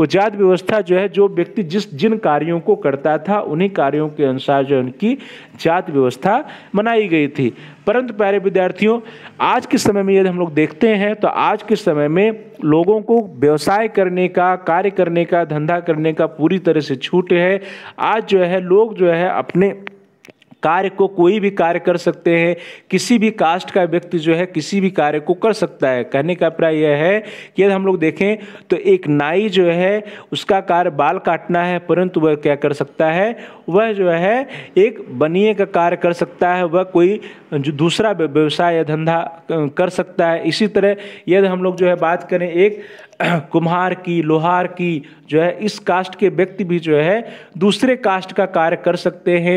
वो जात व्यवस्था जो है जो व्यक्ति जिस जिन कार्यों को करता था उन्हीं कार्यों के अनुसार जो उनकी जात व्यवस्था बनाई गई थी परंतु प्यारे विद्यार्थियों आज के समय में यदि हम लोग देखते हैं तो आज के समय में लोगों को व्यवसाय करने का कार्य करने का धंधा करने का पूरी तरह से छूट है आज जो है लोग जो है अपने कार्य को कोई भी कार्य कर सकते हैं किसी भी कास्ट का व्यक्ति जो है किसी भी कार्य को कर सकता है कहने का अभिप्राय यह है कि यदि हम लोग देखें तो एक नाई जो है उसका कार्य बाल काटना है परंतु वह क्या कर सकता है वह जो है एक बनिए का कार्य कर सकता है वह कोई जो दूसरा व्यवसाय या धंधा कर सकता है इसी तरह यदि हम लोग जो है बात करें एक कुम्हार की लोहार की जो है इस कास्ट के व्यक्ति भी जो है दूसरे कास्ट का कार्य कर सकते हैं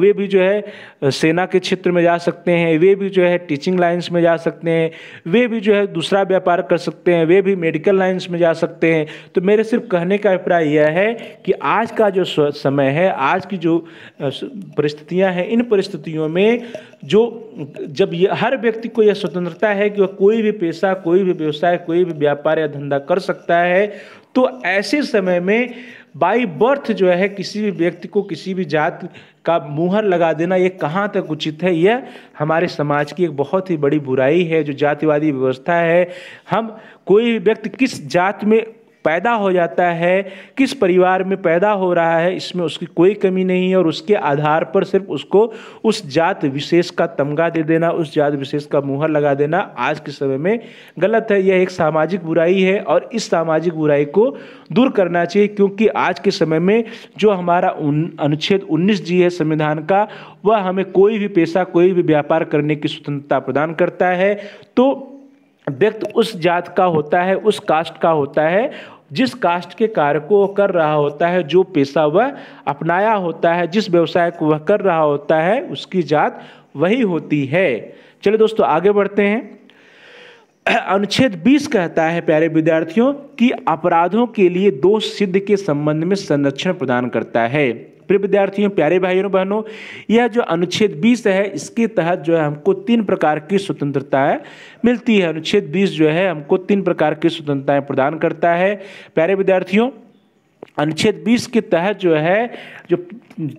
वे भी जो है सेना के क्षेत्र में जा सकते हैं वे भी जो है टीचिंग लाइन्स में जा सकते हैं वे भी जो है दूसरा व्यापार कर सकते हैं वे भी मेडिकल लाइन्स में जा सकते हैं तो मेरे सिर्फ कहने का अभिप्राय यह है कि आज का जो समय है आज की जो परिस्थितियाँ हैं इन परिस्थितियों में जो जब ये हर व्यक्ति को यह स्वतंत्रता है कि वह कोई भी पेशा कोई भी व्यवसाय कोई भी व्यापार या धंधा कर सकता है तो ऐसे समय में बाई बर्थ जो है किसी भी व्यक्ति को किसी भी जात का मुहर लगा देना ये कहाँ तक उचित है यह हमारे समाज की एक बहुत ही बड़ी बुराई है जो जातिवादी व्यवस्था है हम कोई व्यक्ति किस जात में पैदा हो जाता है किस परिवार में पैदा हो रहा है इसमें उसकी कोई कमी नहीं है और उसके आधार पर सिर्फ उसको उस जात विशेष का तमगा दे देना उस जात विशेष का मुहर लगा देना आज के समय में गलत है यह एक सामाजिक बुराई है और इस सामाजिक बुराई को दूर करना चाहिए क्योंकि आज के समय में जो हमारा अनुच्छेद उन्नीस जी है संविधान का वह हमें कोई भी पेशा कोई भी व्यापार करने की स्वतंत्रता प्रदान करता है तो व्यक्ति उस जात का होता है उस कास्ट का होता है जिस कास्ट के कार्य को वह कर रहा होता है जो पेशा वह अपनाया होता है जिस व्यवसाय को वह कर रहा होता है उसकी जात वही होती है चलिए दोस्तों आगे बढ़ते हैं अनुच्छेद 20 कहता है प्यारे विद्यार्थियों कि अपराधों के लिए दोष सिद्ध के संबंध में संरक्षण प्रदान करता है प्रिय विद्यार्थियों प्यारे भाइयों बहनों यह जो अनुच्छेद बीस है इसके तहत जो है हमको तीन प्रकार की स्वतंत्रता मिलती है अनुच्छेद बीस जो है हमको तीन प्रकार की स्वतंत्रताएं प्रदान करता है प्यारे विद्यार्थियों अनुच्छेद 20 के तहत जो है जो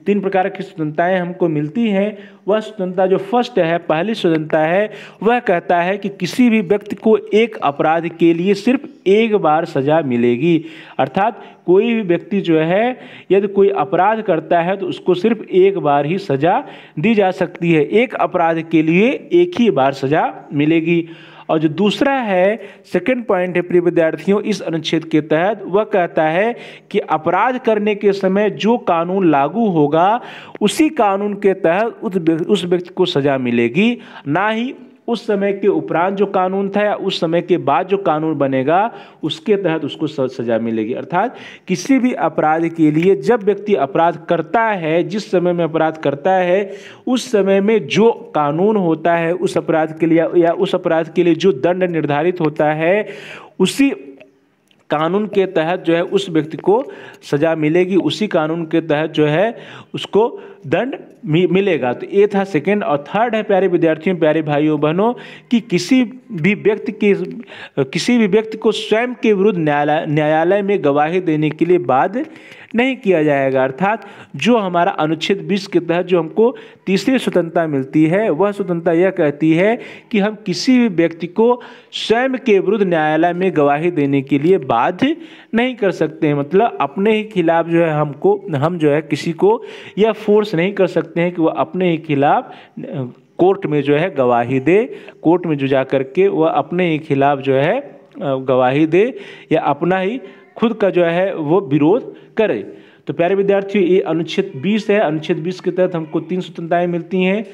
तीन प्रकार की स्वतंत्रताएं हमको मिलती हैं वह स्वतंत्रता जो फर्स्ट है पहली स्वतंत्रता है वह कहता है कि किसी भी व्यक्ति को एक अपराध के लिए सिर्फ एक बार सज़ा मिलेगी अर्थात कोई भी व्यक्ति जो है यदि कोई अपराध करता है तो उसको सिर्फ एक बार ही सज़ा दी जा सकती है एक अपराध के लिए एक ही बार सज़ा मिलेगी और जो दूसरा है सेकंड पॉइंट है प्रिय विद्यार्थियों इस अनुच्छेद के तहत वह कहता है कि अपराध करने के समय जो कानून लागू होगा उसी कानून के तहत उस व्यक्ति को सजा मिलेगी ना ही उस समय के उपरांत जो कानून था या उस समय के बाद जो कानून बनेगा उसके तहत उसको सजा मिलेगी अर्थात किसी भी अपराध के लिए जब व्यक्ति अपराध करता है जिस समय में अपराध करता है उस समय में जो कानून होता है उस अपराध के लिए या उस अपराध के लिए जो दंड निर्धारित होता है उसी कानून के तहत जो है उस व्यक्ति को सज़ा मिलेगी उसी कानून के तहत जो है उसको दंड मिलेगा तो ये था सेकेंड और थर्ड है प्यारे विद्यार्थियों प्यारे भाइयों बहनों कि किसी भी व्यक्ति की किसी भी व्यक्ति को स्वयं के विरुद्ध न्यायालय न्यायालय में गवाही देने के लिए बाध्य नहीं किया जाएगा अर्थात जो हमारा अनुच्छेद बीस के तहत जो हमको तीसरी स्वतंत्रता मिलती है वह स्वतंत्रता यह कहती है कि हम किसी भी व्यक्ति को स्वयं के विरुद्ध न्यायालय में गवाही देने के लिए बाध्य नहीं कर सकते हैं मतलब अपने ही खिलाफ जो है हमको हम जो है किसी को यह फोर्स नहीं कर सकते हैं कि वह अपने ही खिलाफ कोर्ट में जो है गवाही दे कोर्ट में जो जा कर के वह अपने ही खिलाफ जो है गवाही दे या अपना ही खुद का जो है वो विरोध करे तो प्यारे विद्यार्थियों ये अनुच्छेद 20 है अनुच्छेद 20 के तहत हमको तीन स्वतंत्रताएँ मिलती हैं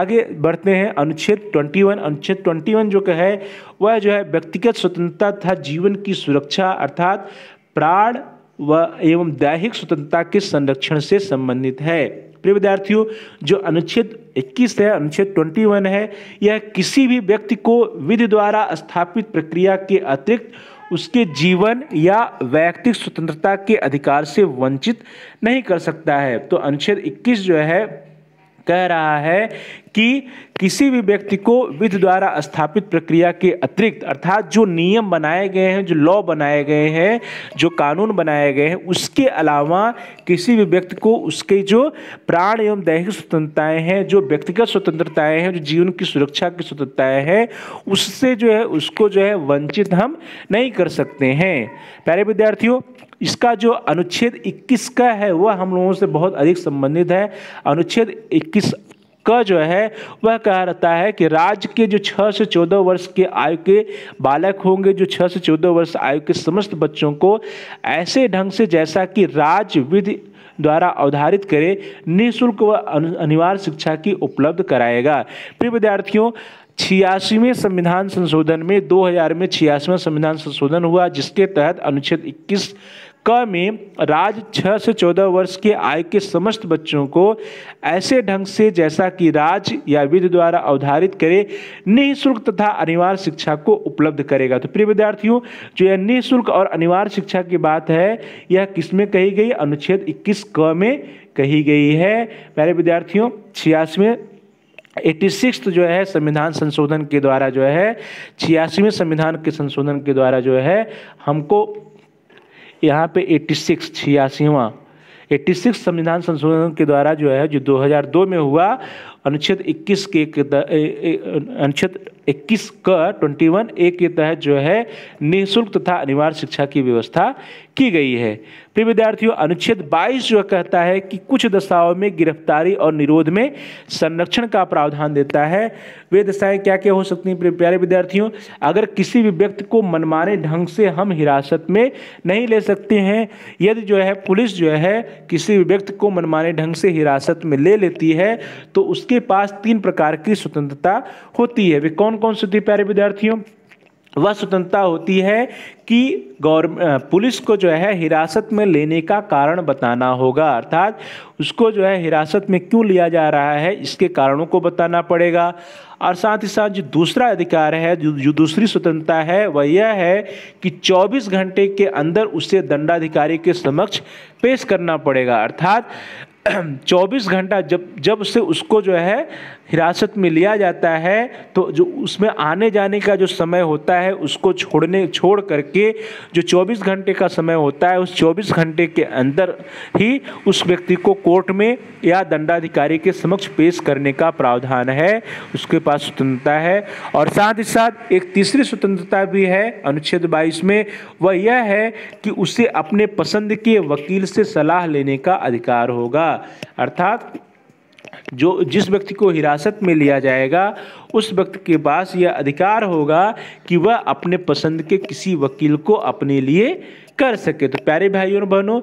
आगे बढ़ते हैं अनुच्छेद 21 अनुच्छेद 21 जो है वह जो है व्यक्तिगत स्वतंत्रता तथा जीवन की सुरक्षा अर्थात प्राण व एवं दैहिक स्वतंत्रता के संरक्षण से संबंधित है प्रिय विद्यार्थियों जो अनुच्छेद 21 है अनुच्छेद 21 है यह किसी भी व्यक्ति को विधि द्वारा स्थापित प्रक्रिया के अतिरिक्त उसके जीवन या वैयक्तिक स्वतंत्रता के अधिकार से वंचित नहीं कर सकता है तो अनुच्छेद 21 जो है कह रहा है कि किसी भी व्यक्ति को विधि द्वारा स्थापित प्रक्रिया के अतिरिक्त अर्थात जो नियम बनाए गए हैं जो लॉ बनाए गए हैं जो कानून बनाए गए हैं उसके अलावा किसी भी व्यक्ति को उसके जो प्राण एवं दैहिक स्वतंत्रताएं हैं जो व्यक्तिगत स्वतंत्रताएं हैं जो जीवन की सुरक्षा की स्वतंत्रताएं हैं उससे जो है उसको जो है वंचित हम नहीं कर सकते हैं प्यारे विद्यार्थियों इसका जो अनुच्छेद 21 का है वह हम लोगों से बहुत अधिक संबंधित है अनुच्छेद 21 क जो है वह कह रहता है कि राज्य के जो छः से चौदह वर्ष के आयु के बालक होंगे जो छः से चौदह वर्ष आयु के समस्त बच्चों को ऐसे ढंग से जैसा कि राज्य विधि द्वारा अवधारित करे निःशुल्क व अनिवार्य शिक्षा की उपलब्ध कराएगा प्रिय विद्यार्थियों छियासीवें संविधान संशोधन में 2000 में छियासीवें संविधान संशोधन हुआ जिसके तहत अनुच्छेद 21 क में राज छः से चौदह वर्ष के आयु के समस्त बच्चों को ऐसे ढंग से जैसा कि राज या विधि द्वारा अवधारित करे निःशुल्क तथा अनिवार्य शिक्षा को उपलब्ध करेगा तो प्रिय विद्यार्थियों जो यह निःशुल्क और अनिवार्य शिक्षा की बात है यह किसमें कही गई अनुच्छेद इक्कीस क में कही गई है प्यारे विद्यार्थियों छियासवें एट्टी सिक्स जो है संविधान संशोधन के द्वारा जो है छियासीवें संविधान के संशोधन के द्वारा जो है हमको यहाँ पे 86 सिक्स छियासीवा एट्टी सिक्स संविधान संशोधन के द्वारा जो है जो 2002 में हुआ अनुच्छेद 21 के अनुच्छेद 21 का 21 ए के तहत जो है निःशुल्क तथा अनिवार्य शिक्षा की व्यवस्था की गई है प्रिय विद्यार्थियों अनुच्छेद 22 जो कहता है कि कुछ दशाओं में गिरफ्तारी और निरोध में संरक्षण का प्रावधान देता है वे दशाएं क्या क्या हो सकती हैं प्यारे विद्यार्थियों अगर किसी भी व्यक्ति को मनमाने ढंग से हम हिरासत में नहीं ले सकते हैं यदि जो है पुलिस जो है किसी भी व्यक्ति को मनमाने ढंग से हिरासत में ले लेती है तो उसके पास तीन प्रकार की स्वतंत्रता होती है वे कौन कौन सी होती है प्यारे विद्यार्थियों वह स्वतंत्रता होती है कि गौर पुलिस को जो है हिरासत में लेने का कारण बताना होगा अर्थात उसको जो है हिरासत में क्यों लिया जा रहा है इसके कारणों को बताना पड़ेगा और साथ ही साथ जो दूसरा अधिकार है जो जो दूसरी स्वतंत्रता है वह यह है कि 24 घंटे के अंदर उसे दंडाधिकारी के समक्ष पेश करना पड़ेगा अर्थात 24 घंटा जब जब से उसको जो है हिरासत में लिया जाता है तो जो उसमें आने जाने का जो समय होता है उसको छोड़ने छोड़ करके जो 24 घंटे का समय होता है उस 24 घंटे के अंदर ही उस व्यक्ति को कोर्ट में या दंडाधिकारी के समक्ष पेश करने का प्रावधान है उसके पास स्वतंत्रता है और साथ ही साथ एक तीसरी स्वतंत्रता भी है अनुच्छेद बाईस में वह यह है कि उसे अपने पसंद के वकील से सलाह लेने का अधिकार होगा अर्थात जो जिस व्यक्ति को हिरासत में लिया जाएगा उस व्यक्ति के पास यह अधिकार होगा कि वह अपने पसंद के किसी वकील को अपने लिए कर सके तो प्यारे भाइयों और बहनों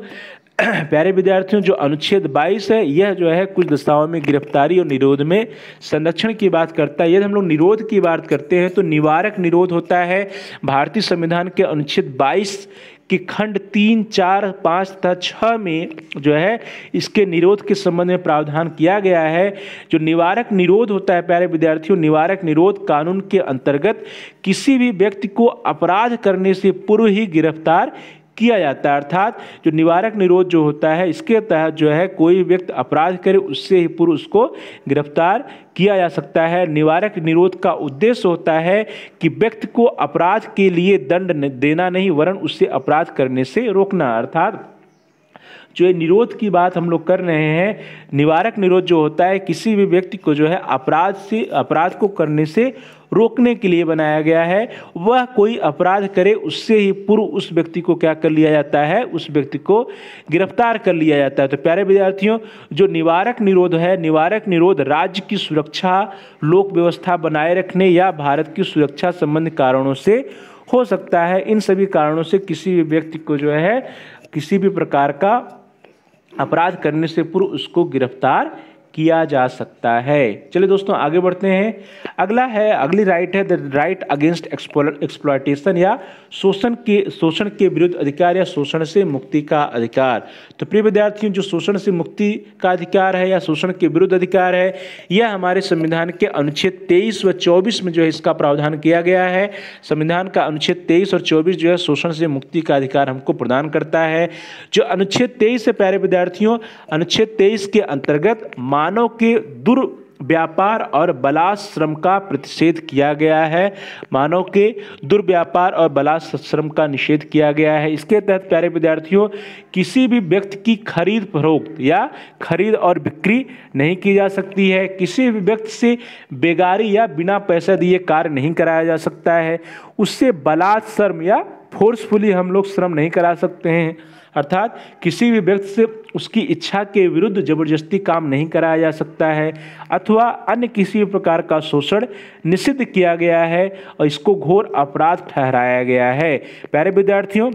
प्यारे विद्यार्थियों जो अनुच्छेद 22 है यह जो है कुछ दशाओं में गिरफ्तारी और निरोध में संरक्षण की बात करता है यदि हम लोग निरोध की बात करते हैं तो निवारक निरोध होता है भारतीय संविधान के अनुच्छेद 22 कि खंड तीन चार पाँच तथा छः में जो है इसके निरोध के संबंध में प्रावधान किया गया है जो निवारक निरोध होता है प्यारे विद्यार्थियों निवारक निरोध कानून के अंतर्गत किसी भी व्यक्ति को अपराध करने से पूर्व ही गिरफ्तार किया जाता है अर्थात जो निवारक निरोध जो होता है इसके तहत जो है कोई व्यक्ति अपराध करे उससे ही पूर्व उसको गिरफ्तार किया जा सकता है निवारक निरोध का उद्देश्य होता है कि व्यक्ति को अपराध के लिए दंड देना नहीं वरन उससे अपराध करने से रोकना अर्थात जो है निरोध की बात हम लोग कर रहे हैं निवारक निरोध जो होता है किसी भी व्यक्ति को जो है अपराध से अपराध को करने से रोकने के लिए बनाया गया है वह कोई अपराध करे उससे ही पूर्व उस व्यक्ति को क्या कर लिया जाता है उस व्यक्ति को गिरफ्तार कर लिया जाता है तो प्यारे विद्यार्थियों जो निवारक निरोध है निवारक निरोध राज्य की सुरक्षा लोक व्यवस्था बनाए रखने या भारत की सुरक्षा संबंध कारणों से हो सकता है इन सभी कारणों से किसी भी व्यक्ति को जो है किसी भी प्रकार का अपराध करने से पूर्व उसको गिरफ्तार किया जा सकता है चलिए दोस्तों आगे बढ़ते हैं अगला है अगली राइट है द राइट अगेंस्ट एक्सप्लॉयटेशन या शोषण के शोषण के विरुद्ध अधिकार या शोषण से मुक्ति का अधिकार तो प्रिय विद्यार्थियों जो शोषण से मुक्ति का अधिकार है या शोषण के विरुद्ध अधिकार है यह हमारे संविधान के अनुच्छेद तेईस व चौबीस में जो है इसका प्रावधान किया गया है संविधान का अनुच्छेद तेईस और चौबीस जो है शोषण से मुक्ति का अधिकार हमको प्रदान करता है जो अनुच्छेद तेईस है प्यारे विद्यार्थियों अनुच्छेद तेईस के अंतर्गत मा मानव के दुर व्यापार और बलाश्रम का प्रतिषेध किया गया है मानव के दुर्व्यापार और बलाश्रम का निषेध किया गया है इसके तहत प्यारे विद्यार्थियों किसी भी व्यक्ति की खरीद फरोख्त या खरीद और बिक्री नहीं की जा सकती है किसी भी व्यक्ति से बेगारी या बिना पैसा दिए कार्य नहीं कराया जा सकता है उससे बलाश्रम या फोर्सफुली हम लोग श्रम नहीं करा सकते हैं अर्थात किसी भी व्यक्ति से उसकी इच्छा के विरुद्ध जबरदस्ती काम नहीं कराया जा सकता है अथवा अन्य किसी भी प्रकार का शोषण निषिद्ध किया गया है और इसको घोर अपराध ठहराया गया है प्यारे विद्यार्थियों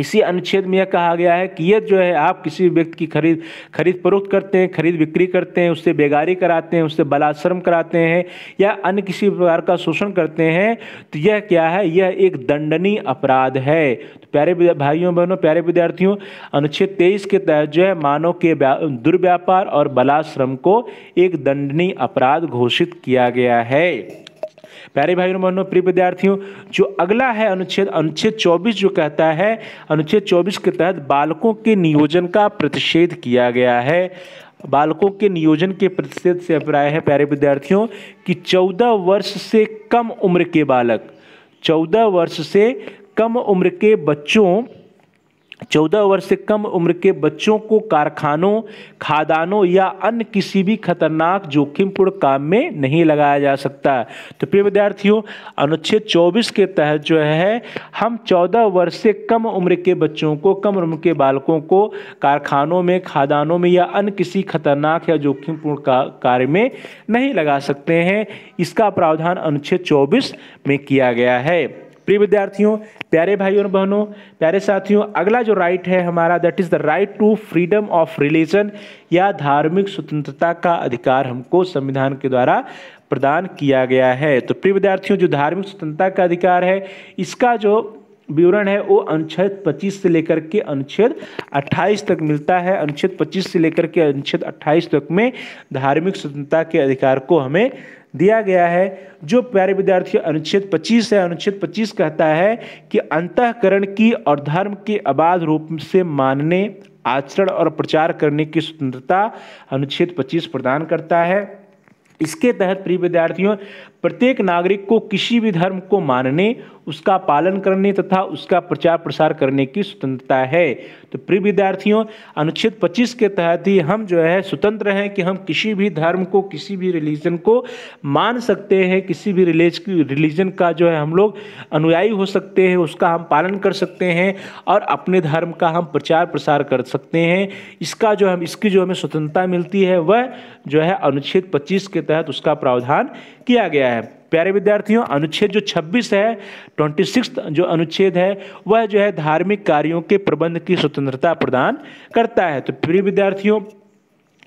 इसी अनुच्छेद में यह कहा गया है कि यह जो है आप किसी व्यक्ति की खरीद खरीद फरोख्त करते हैं खरीद बिक्री करते हैं उससे बेगारी कराते हैं उससे बलाश्रम कराते हैं या अन्य किसी प्रकार का शोषण करते हैं तो यह क्या है यह एक दंडनीय अपराध है तो प्यारे भाइयों बहनों प्यारे विद्यार्थियों अनुच्छेद तेईस के तहत जो है मानव के दुर्व्यापार और बलाश्रम को एक दंडनीय अपराध घोषित किया गया है प्यारे भाई बहनों प्रिय विद्यार्थियों जो अगला है अनुच्छेद अनुच्छेद चौबीस जो कहता है अनुच्छेद चौबीस के तहत बालकों के नियोजन का प्रतिषेध किया गया है बालकों के नियोजन के प्रतिषेध से अभिप्राय है प्यारे विद्यार्थियों कि चौदह वर्ष से कम उम्र के बालक चौदह वर्ष से कम उम्र के बच्चों चौदह वर्ष से कम उम्र के बच्चों को कारखानों खादानों या अन्य किसी भी खतरनाक जोखिमपूर्ण काम में नहीं लगाया जा सकता तो प्रिय विद्यार्थियों अनुच्छेद 24 के तहत जो है हम 14 वर्ष से कम उम्र के बच्चों को कम उम्र के बालकों को कारखानों में खादानों में या अन्य किसी खतरनाक या जोखिमपूर्ण का, कार्य में नहीं लगा सकते हैं इसका प्रावधान अनुच्छेद चौबीस में किया गया है प्रिय विद्यार्थियों प्यारे भाइयों और बहनों प्यारे साथियों अगला जो राइट है हमारा that is the right to freedom of religion या धार्मिक स्वतंत्रता का अधिकार हमको संविधान के द्वारा प्रदान किया गया है तो प्रिय विद्यार्थियों जो धार्मिक स्वतंत्रता का अधिकार है इसका जो विवरण है वो अनुच्छेद 25 से लेकर के अनुच्छेद 28 तक मिलता है अनुच्छेद 25 से लेकर के अनुच्छेद 28 तक में धार्मिक स्वतंत्रता के अधिकार को हमें दिया गया है जो प्यारे विद्यार्थियों अनुच्छेद 25 है अनुच्छेद 25 कहता है कि अंतकरण की और धर्म के अबाध रूप से मानने आचरण और प्रचार करने की स्वतंत्रता अनुच्छेद 25 प्रदान करता है इसके तहत प्रिय विद्यार्थियों प्रत्येक नागरिक को किसी भी धर्म को मानने उसका पालन करने तथा उसका प्रचार प्रसार करने की स्वतंत्रता है तो प्रिय विद्यार्थियों अनुच्छेद 25 के तहत ही हम जो है स्वतंत्र हैं कि हम किसी भी धर्म को किसी भी रिलीजन को मान सकते हैं किसी भी रिलीज रिलीजन का जो है हम लोग अनुयायी हो सकते हैं उसका हम पालन कर सकते हैं और अपने धर्म का हम प्रचार प्रसार कर सकते हैं इसका जो हम इसकी जो हमें स्वतंत्रता मिलती है वह जो है अनुच्छेद पच्चीस के तहत उसका प्रावधान किया गया है है प्यारे विद्यार्थियों अनुच्छेद जो 26 है ट्वेंटी जो अनुच्छेद है वह जो है धार्मिक कार्यों के प्रबंध की स्वतंत्रता प्रदान करता है तो प्रिय विद्यार्थियों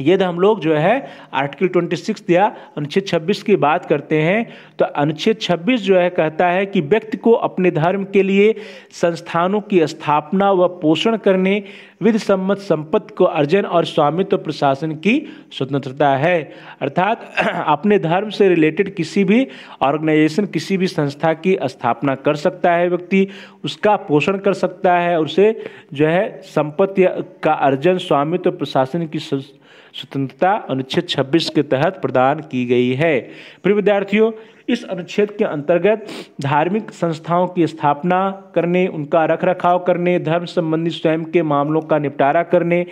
यदि हम लोग जो है आर्टिकल 26 या अनुच्छेद 26 की बात करते हैं तो अनुच्छेद 26 जो है कहता है कि व्यक्ति को अपने धर्म के लिए संस्थानों की स्थापना व पोषण करने विध सम्मत संपत्ति को अर्जन और स्वामित्व प्रशासन की स्वतंत्रता है अर्थात अपने धर्म से रिलेटेड किसी भी ऑर्गेनाइजेशन किसी भी संस्था की स्थापना कर सकता है व्यक्ति उसका पोषण कर सकता है उसे जो है संपत्ति का अर्जन स्वामित्व प्रशासन की स्वतंत्रता अनुच्छेद 26 के तहत प्रदान की गई है प्रिय विद्यार्थियों इस अनुच्छेद के अंतर्गत धार्मिक संस्थाओं की स्थापना करने उनका रख रखाव करने धर्म संबंधी स्वयं के मामलों का निपटारा करने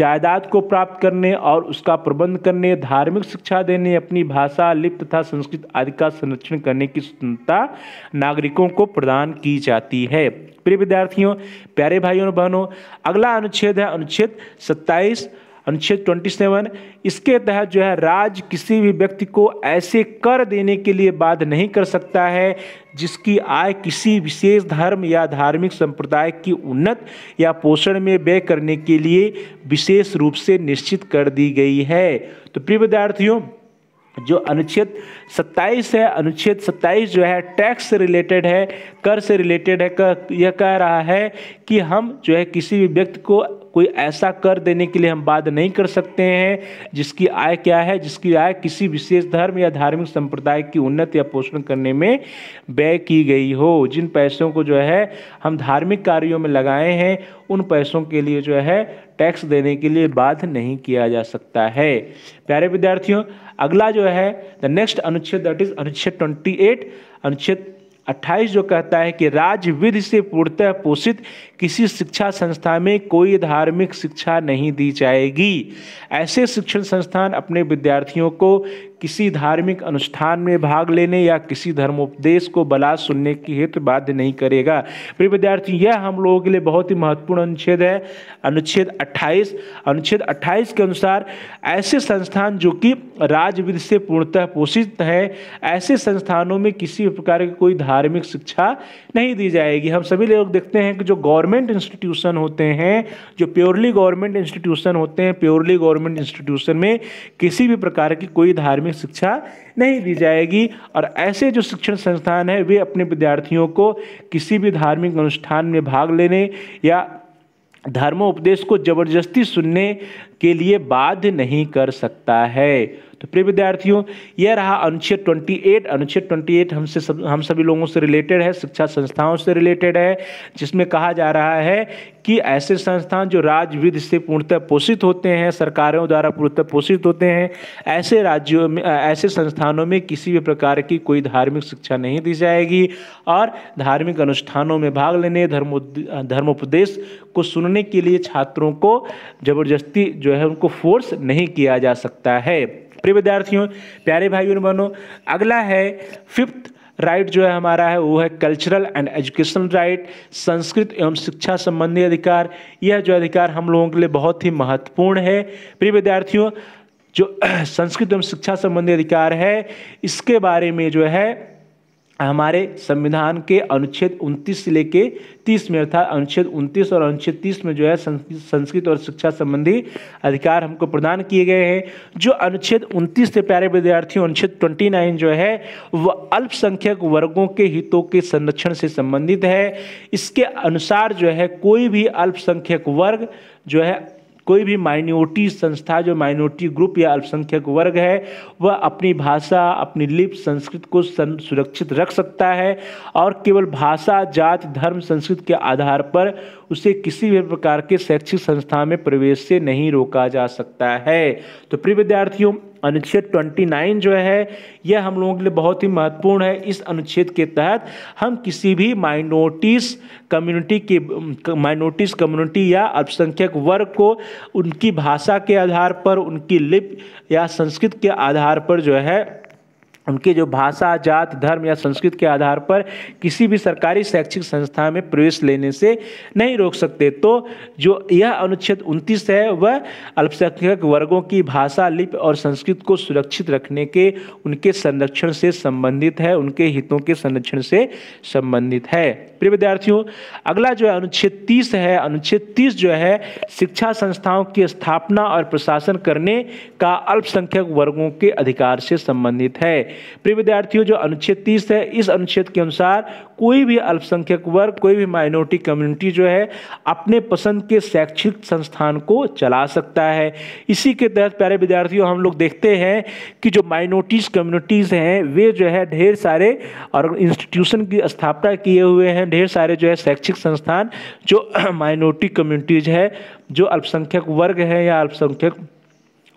जायदाद को प्राप्त करने और उसका प्रबंध करने धार्मिक शिक्षा देने अपनी भाषा लिप्त तथा संस्कृत आदि का संरक्षण करने की स्वतंत्रता नागरिकों को प्रदान की जाती है प्रिय विद्यार्थियों प्यारे भाइयों और बहनों अगला अनुच्छेद है अनुच्छेद सत्ताईस अनुच्छेद 27 इसके तहत जो है राज्य किसी भी व्यक्ति को ऐसे कर देने के लिए बाध नहीं कर सकता है जिसकी आय किसी विशेष धर्म या धार्मिक संप्रदाय की उन्नत या पोषण में व्यय करने के लिए विशेष रूप से निश्चित कर दी गई है तो प्रिय विद्यार्थियों जो अनुच्छेद 27 है अनुच्छेद 27 जो है टैक्स से रिलेटेड है कर से रिलेटेड है कर यह कह रहा है कि हम जो है किसी भी व्यक्ति को कोई ऐसा कर देने के लिए हम बात नहीं कर सकते हैं जिसकी आय क्या है जिसकी आय किसी विशेष धर्म या धार्मिक संप्रदाय की उन्नति या पोषण करने में व्यय की गई हो जिन पैसों को जो है हम धार्मिक कार्यों में लगाए हैं उन पैसों के लिए जो है टैक्स देने के लिए बाध्य नहीं किया जा सकता है प्यारे विद्यार्थियों अगला जो है द नेक्स्ट अनुच्छेद दैट इज अनुच्छेद ट्वेंटी एट अनुच्छेद 28 जो कहता है कि राज्य विधि से पूर्णतः पोषित किसी शिक्षा संस्था में कोई धार्मिक शिक्षा नहीं दी जाएगी ऐसे शिक्षण संस्थान अपने विद्यार्थियों को किसी धार्मिक अनुष्ठान में भाग लेने या किसी धर्मोपदेश को बला सुनने की हेतु बाध्य नहीं करेगा प्रिय विद्यार्थी यह हम लोगों के लिए बहुत ही महत्वपूर्ण अनुच्छेद है अनुच्छेद 28 अनुच्छेद 28 के अनुसार ऐसे संस्थान जो कि राजविद से पूर्णतः पोषित हैं ऐसे संस्थानों में किसी प्रकार की कोई धार्मिक शिक्षा नहीं दी जाएगी हम सभी लोग देखते हैं कि जो गौर गवर्नमेंट इंस्टीट्यूशन होते हैं जो प्योरली गवर्नमेंट इंस्टीट्यूशन होते हैं प्योरली गवर्नमेंट इंस्टीट्यूशन में किसी भी प्रकार की कोई धार्मिक शिक्षा नहीं दी जाएगी और ऐसे जो शिक्षण संस्थान है वे अपने विद्यार्थियों को किसी भी धार्मिक अनुष्ठान में भाग लेने या धर्मोपदेश को जबरदस्ती सुनने के लिए बाध्य नहीं कर सकता है तो प्रिय विद्यार्थियों यह रहा अनुच्छेद 28 अनुच्छेद 28 हमसे सब हम सभी लोगों से रिलेटेड है शिक्षा संस्थाओं से रिलेटेड है जिसमें कहा जा रहा है कि ऐसे संस्थान जो राजविद से पूर्णतः पोषित होते हैं सरकारों द्वारा पूर्णतः पोषित होते हैं ऐसे राज्यों में ऐसे संस्थानों में किसी भी प्रकार की कोई धार्मिक शिक्षा नहीं दी जाएगी और धार्मिक अनुष्ठानों में भाग लेने धर्मो धर्मोपदेश को सुनने के लिए छात्रों को ज़बरदस्ती जो है उनको फोर्स नहीं किया जा सकता है प्रिय विद्यार्थियों प्यारे भाइयों बहनों अगला है फिफ्थ राइट जो है हमारा है वो है कल्चरल एंड एजुकेशनल राइट संस्कृत एवं शिक्षा संबंधी अधिकार यह जो अधिकार हम लोगों के लिए बहुत ही महत्वपूर्ण है प्रिय विद्यार्थियों जो संस्कृत एवं शिक्षा संबंधी अधिकार है इसके बारे में जो है हमारे संविधान के अनुच्छेद 29 से लेके 30 में अर्थात अनुच्छेद 29 और अनुच्छेद 30 में जो है संस्कृत और शिक्षा संबंधी अधिकार हमको प्रदान किए गए हैं जो अनुच्छेद 29 से प्यारे विद्यार्थियों अनुच्छेद 29 जो है वह अल्पसंख्यक वर्गों के हितों के संरक्षण से संबंधित है इसके अनुसार जो है कोई भी अल्पसंख्यक वर्ग जो है कोई भी माइनॉरिटी संस्था जो माइनॉरिटी ग्रुप या अल्पसंख्यक वर्ग है वह अपनी भाषा अपनी लिप संस्कृत को सुरक्षित रख सकता है और केवल भाषा जात धर्म संस्कृत के आधार पर उसे किसी भी प्रकार के शैक्षिक संस्था में प्रवेश से नहीं रोका जा सकता है तो प्रिय विद्यार्थियों अनुच्छेद 29 जो है यह हम लोगों के लिए बहुत ही महत्वपूर्ण है इस अनुच्छेद के तहत हम किसी भी माइनॉरिटीज़ कम्युनिटी के माइनॉरिटीज़ कम्युनिटी या अल्पसंख्यक वर्ग को उनकी भाषा के आधार पर उनकी लिप या संस्कृत के आधार पर जो है उनके जो भाषा जात धर्म या संस्कृत के आधार पर किसी भी सरकारी शैक्षिक संस्था में प्रवेश लेने से नहीं रोक सकते तो जो यह अनुच्छेद 29 है वह अल्पसंख्यक वर्गों की भाषा लिपि और संस्कृत को सुरक्षित रखने के उनके संरक्षण से संबंधित है उनके हितों के संरक्षण से संबंधित है प्रिय विद्यार्थियों अगला जो है अनुच्छेद तीस है अनुच्छेद तीस जो है शिक्षा संस्थाओं की स्थापना और प्रशासन करने का अल्पसंख्यक वर्गों के अधिकार से संबंधित है प्रिय विद्यार्थियों जो अनुच्छेद तीस है इस अनुच्छेद के अनुसार कोई भी अल्पसंख्यक वर्ग कोई भी माइनॉरिटी कम्युनिटी जो है अपने पसंद के शैक्षिक संस्थान को चला सकता है इसी के तहत प्यारे विद्यार्थियों हम लोग देखते हैं कि जो माइनॉरिटीज़ कम्युनिटीज़ हैं वे जो है ढेर सारे और इंस्टीट्यूशन की स्थापना किए हुए हैं ढेर सारे जो है शैक्षिक संस्थान जो माइनॉरिटी कम्युनिटीज़ है जो अल्पसंख्यक वर्ग हैं या अल्पसंख्यक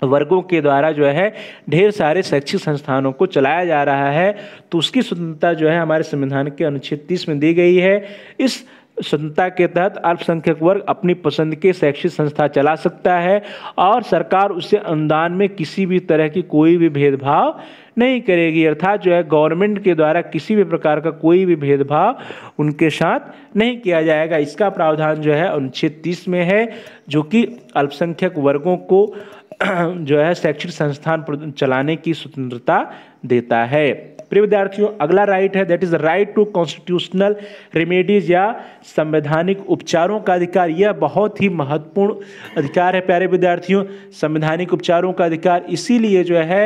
वर्गों के द्वारा जो है ढेर सारे शैक्षिक संस्थानों को चलाया जा रहा है तो उसकी स्वतंत्रता जो है हमारे संविधान के अनुच्छेद तीस में दी गई है इस स्वतंत्रता के तहत अल्पसंख्यक वर्ग अपनी पसंद के शैक्षिक संस्था चला सकता है और सरकार उसे अनुदान में किसी भी तरह की कोई भी भेदभाव नहीं करेगी अर्थात जो है गवर्नमेंट के द्वारा किसी भी प्रकार का कोई भी भेदभाव उनके साथ नहीं किया जाएगा इसका प्रावधान जो है अनुच्छेद तीस में है जो कि अल्पसंख्यक वर्गों को जो है शैक्षिक संस्थान चलाने की स्वतंत्रता देता है प्रिय विद्यार्थियों अगला राइट है that is right to constitutional remedies या संवैधानिक उपचारों का अधिकार यह बहुत ही महत्वपूर्ण अधिकार है प्यारे विद्यार्थियों संवैधानिक उपचारों का अधिकार इसीलिए जो है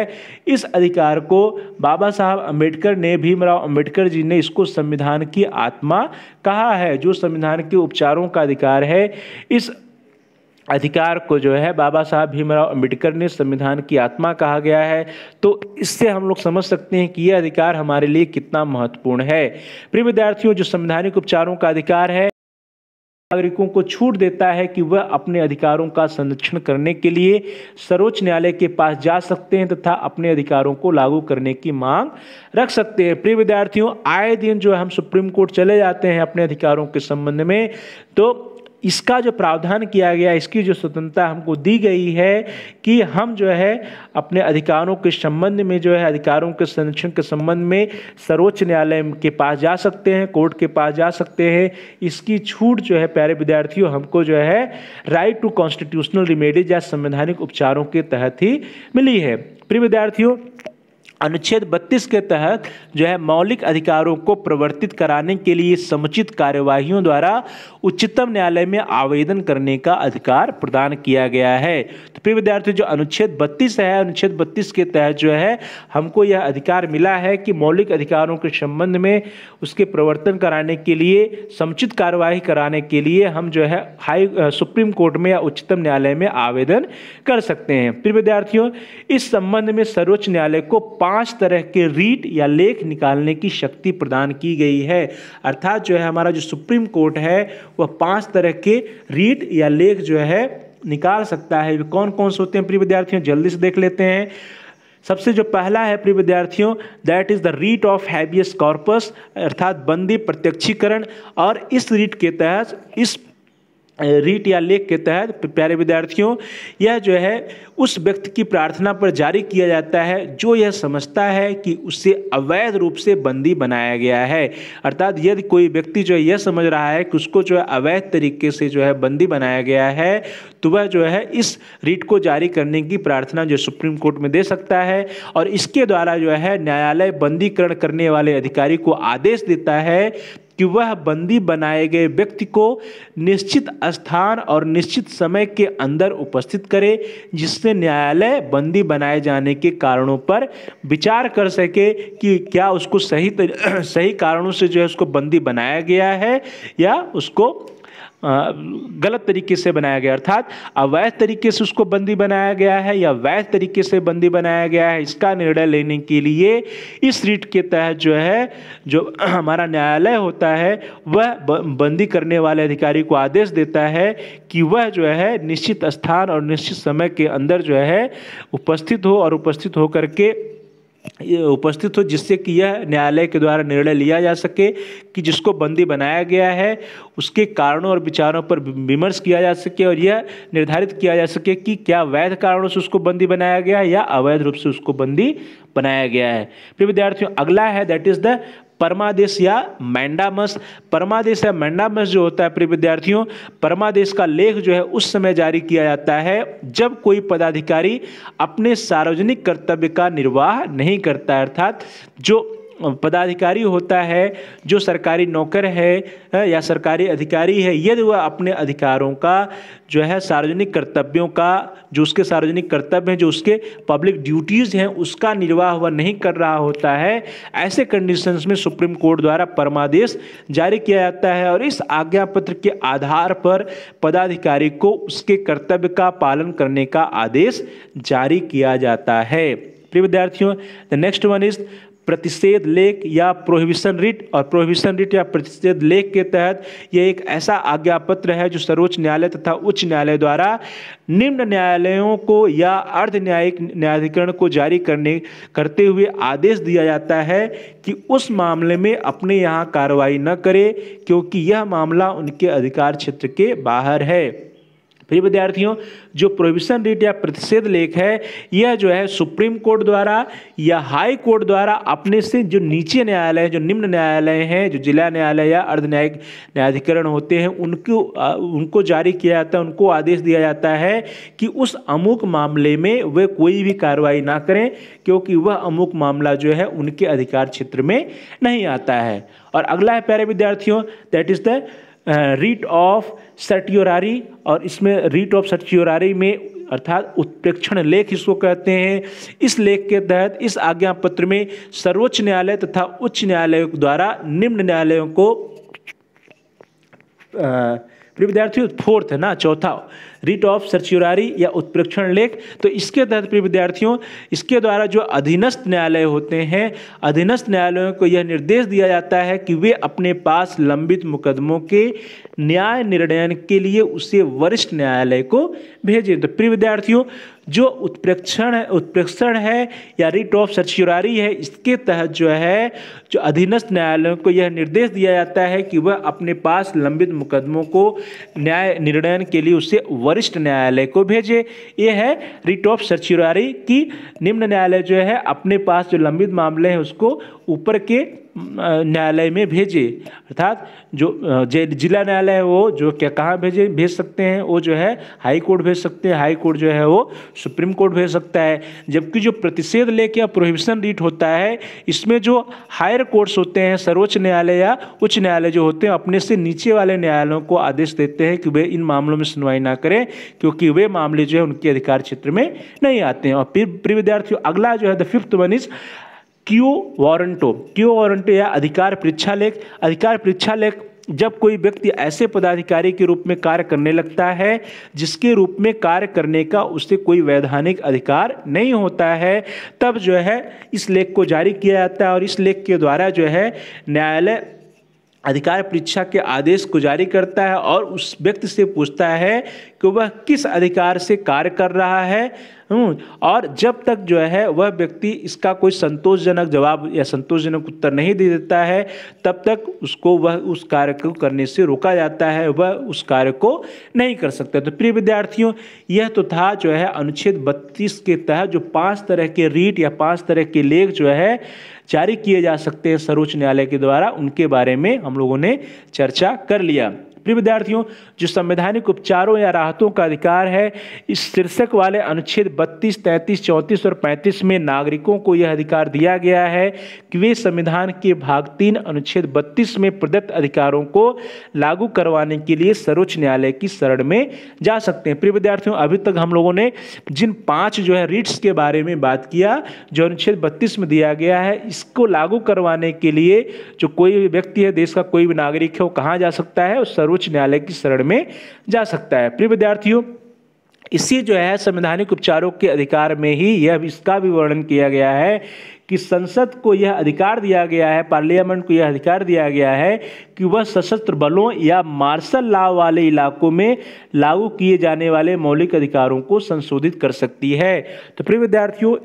इस अधिकार को बाबा साहब अम्बेडकर ने भीमराव अम्बेडकर जी ने इसको संविधान की आत्मा कहा है जो संविधान के उपचारों का अधिकार है इस अधिकार को जो है बाबा साहब भीमराव अम्बेडकर ने संविधान की आत्मा कहा गया है तो इससे हम लोग समझ सकते हैं कि यह अधिकार हमारे लिए कितना महत्वपूर्ण है प्रिय विद्यार्थियों जो संवैधानिक उपचारों का अधिकार है नागरिकों को छूट देता है कि वह अपने अधिकारों का संरक्षण करने के लिए सर्वोच्च न्यायालय के पास जा सकते हैं तथा अपने अधिकारों को लागू करने की मांग रख सकते हैं प्रिय विद्यार्थियों आए दिन जो हम सुप्रीम कोर्ट चले जाते हैं अपने अधिकारों के संबंध में तो इसका जो प्रावधान किया गया इसकी जो स्वतंत्रता हमको दी गई है कि हम जो है अपने अधिकारों के संबंध में जो है अधिकारों के संरक्षण के संबंध में सर्वोच्च न्यायालय के पास जा सकते हैं कोर्ट के पास जा सकते हैं इसकी छूट जो है प्यारे विद्यार्थियों हमको जो है राइट टू कॉन्स्टिट्यूशनल रिमेडीज या संवैधानिक उपचारों के तहत ही मिली है प्रिय विद्यार्थियों अनुच्छेद 32 के तहत जो है मौलिक अधिकारों को प्रवर्तित कराने के लिए समुचित कार्यवाही द्वारा उच्चतम न्यायालय में आवेदन करने का अधिकार प्रदान किया गया है तो प्रिय विद्यार्थी जो अनुच्छेद 32 है अनुच्छेद 32 के तहत जो है हमको यह अधिकार मिला है कि मौलिक अधिकारों के संबंध में उसके प्रवर्तन कराने के लिए समुचित कार्यवाही कराने के लिए हम जो है हाई सुप्रीम कोर्ट में या उच्चतम न्यायालय में आवेदन कर सकते हैं प्रिय विद्यार्थियों इस संबंध में सर्वोच्च न्यायालय को पाँच पांच तरह के रीट या लेख निकालने की शक्ति प्रदान की गई है अर्थात जो है हमारा जो सुप्रीम कोर्ट है वह पांच तरह के रीट या लेख जो है निकाल सकता है कौन कौन से होते हैं प्रिय विद्यार्थियों जल्दी से देख लेते हैं सबसे जो पहला है प्रिय विद्यार्थियों that is the writ of habeas corpus अर्थात बंदी प्रत्यक्षीकरण और इस रीट के तहत इस रीट या लेख के तहत प्यारे विद्यार्थियों यह जो है उस व्यक्ति की प्रार्थना पर जारी किया जाता है जो यह समझता है कि उससे अवैध रूप से बंदी बनाया गया है अर्थात यदि कोई व्यक्ति जो है यह समझ रहा है कि उसको जो है अवैध तरीके से जो है बंदी बनाया गया है तो वह जो है इस रीट को जारी करने की प्रार्थना जो सुप्रीम कोर्ट में दे सकता है और इसके द्वारा जो है न्यायालय बंदीकरण करने वाले अधिकारी को आदेश देता है कि वह बंदी बनाए गए व्यक्ति को निश्चित स्थान और निश्चित समय के अंदर उपस्थित करे जिससे न्यायालय बंदी बनाए जाने के कारणों पर विचार कर सके कि क्या उसको सही सही कारणों से जो है उसको बंदी बनाया गया है या उसको गलत तरीके से बनाया गया अर्थात अवैध तरीके से उसको बंदी बनाया गया है या वैध तरीके से बंदी बनाया गया है इसका निर्णय लेने के लिए इस रीट के तहत जो है जो हमारा न्यायालय होता है वह बंदी करने वाले अधिकारी को आदेश देता है कि वह जो है निश्चित स्थान और निश्चित समय के अंदर जो है उपस्थित हो और उपस्थित होकर के उपस्थित हो जिससे कि यह न्यायालय के द्वारा निर्णय लिया जा सके कि जिसको बंदी बनाया गया है उसके कारणों और विचारों पर विमर्श किया जा सके और यह निर्धारित किया जा सके कि क्या वैध कारणों से उसको बंदी बनाया गया है या अवैध रूप से उसको बंदी बनाया गया है फिर विद्यार्थियों अगला है दैट इज़ द परमादेश या मैंडामस परमादेश या मैंडामस जो होता है प्रिय विद्यार्थियों परमादेश का लेख जो है उस समय जारी किया जाता है जब कोई पदाधिकारी अपने सार्वजनिक कर्तव्य का निर्वाह नहीं करता अर्थात जो पदाधिकारी होता है जो सरकारी नौकर है या सरकारी अधिकारी है यदि वह अपने अधिकारों का जो है सार्वजनिक कर्तव्यों का जो उसके सार्वजनिक कर्तव्य हैं जो उसके पब्लिक ड्यूटीज़ हैं उसका निर्वाह वह नहीं कर रहा होता है ऐसे कंडीशंस में सुप्रीम कोर्ट द्वारा परमादेश जारी किया जाता है और इस आज्ञा पत्र के आधार पर पदाधिकारी को उसके कर्तव्य का पालन करने का आदेश जारी किया जाता है प्रिय विद्यार्थियों द नेक्स्ट वन इज प्रतिषेध लेख या प्रोहिबिशन रिट और प्रोहिबिशन रिट या प्रतिषेध लेख के तहत यह एक ऐसा आज्ञा पत्र है जो सर्वोच्च न्यायालय तथा उच्च न्यायालय द्वारा निम्न न्यायालयों को या अर्ध न्यायिक न्यायाधिकरण को जारी करने करते हुए आदेश दिया जाता है कि उस मामले में अपने यहाँ कार्रवाई न करे क्योंकि यह मामला उनके अधिकार क्षेत्र के बाहर है प्रिय विद्यार्थियों जो प्रोविशन रिट या प्रतिषेध लेख है यह जो है सुप्रीम कोर्ट द्वारा या हाई कोर्ट द्वारा अपने से जो नीचे न्यायालय जो निम्न न्यायालय हैं जो जिला न्यायालय या अर्ध न्यायिक न्यायाधिकरण होते हैं उनको उनको जारी किया जाता है उनको आदेश दिया जाता है कि उस अमुक मामले में वे कोई भी कार्रवाई ना करें क्योंकि वह अमुक मामला जो है उनके अधिकार क्षेत्र में नहीं आता है और अगला है प्यारे विद्यार्थियों that is the writ of certiorari और इसमें रीट ऑफ सर्ट्योरारी में अर्थात उत्प्रेक्षण लेख इसको कहते हैं इस लेख के तहत इस आज्ञा पत्र में सर्वोच्च न्यायालय तथा उच्च न्यायालयों द्वारा निम्न न्यायालयों को विद्यार्थी फोर्थ है ना चौथा रिट ऑफ सर्च्यूरारी या उत्प्रेक्षण लेख तो इसके तहत प्रिय विद्यार्थियों इसके द्वारा जो अधीनस्थ न्यायालय होते हैं अधीनस्थ न्यायालयों को यह निर्देश दिया जाता है कि वे अपने पास लंबित मुकदमों के न्याय निर्णयन के लिए उसे वरिष्ठ न्यायालय को भेजें तो प्रिय विद्यार्थियों जो उत्प्रेक्षण उत्प्रेक्षण है या रिट ऑफ सचुरारी है इसके तहत जो है जो अधीनस्थ न्यायालयों को यह निर्देश दिया जाता है कि वह अपने पास लंबित मुकदमों को न्याय निर्णय के लिए उसे वरिष्ठ न्यायालय को भेजे यह है रिट ऑफ सर्चियोरारी की निम्न न्यायालय जो है अपने पास जो लंबित मामले हैं उसको ऊपर के न्यायालय में भेजे अर्थात जो जिला न्यायालय है वो जो क्या कहाँ भेजे भेज सकते हैं वो जो है हाई कोर्ट भेज सकते हैं हाई कोर्ट जो है वो सुप्रीम कोर्ट भेज सकता है जबकि जो प्रतिषेध लेके या प्रोहिबिशन रीट होता है इसमें जो हायर कोर्ट्स होते हैं सर्वोच्च न्यायालय या उच्च न्यायालय जो होते हैं अपने से नीचे वाले न्यायालयों को आदेश देते हैं कि वे इन मामलों में सुनवाई ना करें क्योंकि वे मामले जो है उनके अधिकार क्षेत्र में नहीं आते हैं और फिर प्रिय विद्यार्थियों अगला जो है the fifth one is quo warranto quo warranto या अधिकार परीक्षा लेख अधिकार परीक्षा लेख जब कोई व्यक्ति ऐसे पदाधिकारी के रूप में कार्य करने लगता है जिसके रूप में कार्य करने का उससे कोई वैधानिक अधिकार नहीं होता है तब जो है इस लेख को जारी किया जाता है और इस लेख के द्वारा जो है न्यायालय अधिकार परीक्षा के आदेश को जारी करता है और उस व्यक्ति से पूछता है कि वह किस अधिकार से कार्य कर रहा है हम्म, और जब तक जो है वह व्यक्ति इसका कोई संतोषजनक जवाब या संतोषजनक उत्तर नहीं दे देता है तब तक उसको वह उस कार्य को करने से रोका जाता है वह उस कार्य को नहीं कर सकता तो प्रिय विद्यार्थियों यह तो था जो है अनुच्छेद बत्तीस के तहत जो पाँच तरह के रीट या पाँच तरह के लेख जो है जारी किए जा सकते हैं सर्वोच्च न्यायालय के द्वारा उनके बारे में हम लोगों ने चर्चा कर लिया प्रिय विद्यार्थियों जो संवैधानिक उपचारों या राहतों का अधिकार है इस शीर्षक वाले अनुच्छेद 32, 33, 34 और 35 में नागरिकों को यह अधिकार दिया गया है कि वे संविधान के भाग तीन अनुच्छेद 32 में प्रदत्त अधिकारों को लागू करवाने के लिए सर्वोच्च न्यायालय की शरण में जा सकते हैं प्रिय विद्यार्थियों अभी तक हम लोगों ने जिन पाँच जो है रिट्स के बारे में बात किया जो अनुच्छेद बत्तीस में दिया गया है इसको लागू करवाने के लिए जो कोई भी व्यक्ति है देश का कोई भी नागरिक है वो कहाँ जा सकता है और सर्वोच्च न्यायालय की शरण में जा सकता है प्रिय विद्यार्थियों इसी जो है संवैधानिक उपचारों के अधिकार में ही यह इसका भी वर्णन किया गया है कि संसद को यह अधिकार दिया गया है पार्लियामेंट को यह अधिकार दिया गया है कि वह सशस्त्र बलों या मार्शल लॉ वाले इलाकों में लागू किए जाने वाले मौलिक अधिकारों को संशोधित कर सकती है तो प्रिय विद्यार्थियों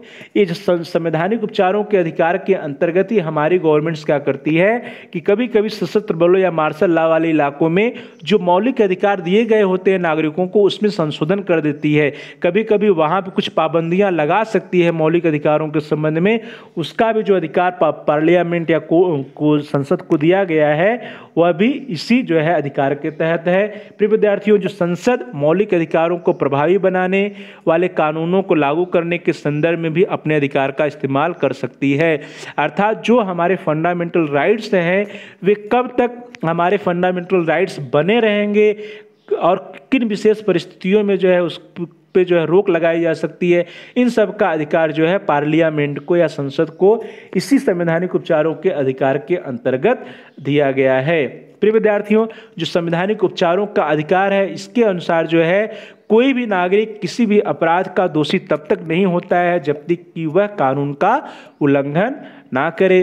इस संवैधानिक उपचारों के अधिकार के अंतर्गत ही हमारी गवर्नमेंट्स क्या करती है कि कभी कभी सशस्त्र बलों या मार्शल लॉ वाले इलाकों में जो मौलिक अधिकार दिए गए होते हैं नागरिकों को उसमें संशोधन कर देती है कभी कभी वहाँ पर कुछ पाबंदियाँ लगा सकती है मौलिक अधिकारों के संबंध में उसका भी जो अधिकार पार्लियामेंट या को, को संसद को दिया गया है वह भी इसी जो है अधिकार के तहत है प्रिय विद्यार्थियों जो संसद मौलिक अधिकारों को प्रभावी बनाने वाले कानूनों को लागू करने के संदर्भ में भी अपने अधिकार का इस्तेमाल कर सकती है अर्थात जो हमारे फंडामेंटल राइट्स हैं वे कब तक हमारे फंडामेंटल राइट्स बने रहेंगे और किन विशेष परिस्थितियों में जो है उस पर जो है रोक लगाई जा सकती है इन सब का अधिकार जो है पार्लियामेंट को या संसद को इसी संवैधानिक उपचारों के अधिकार के अंतर्गत दिया गया है प्रिय विद्यार्थियों जो संवैधानिक उपचारों का अधिकार है इसके अनुसार जो है कोई भी नागरिक किसी भी अपराध का दोषी तब तक नहीं होता है जब तक कि वह कानून का उल्लंघन ना करे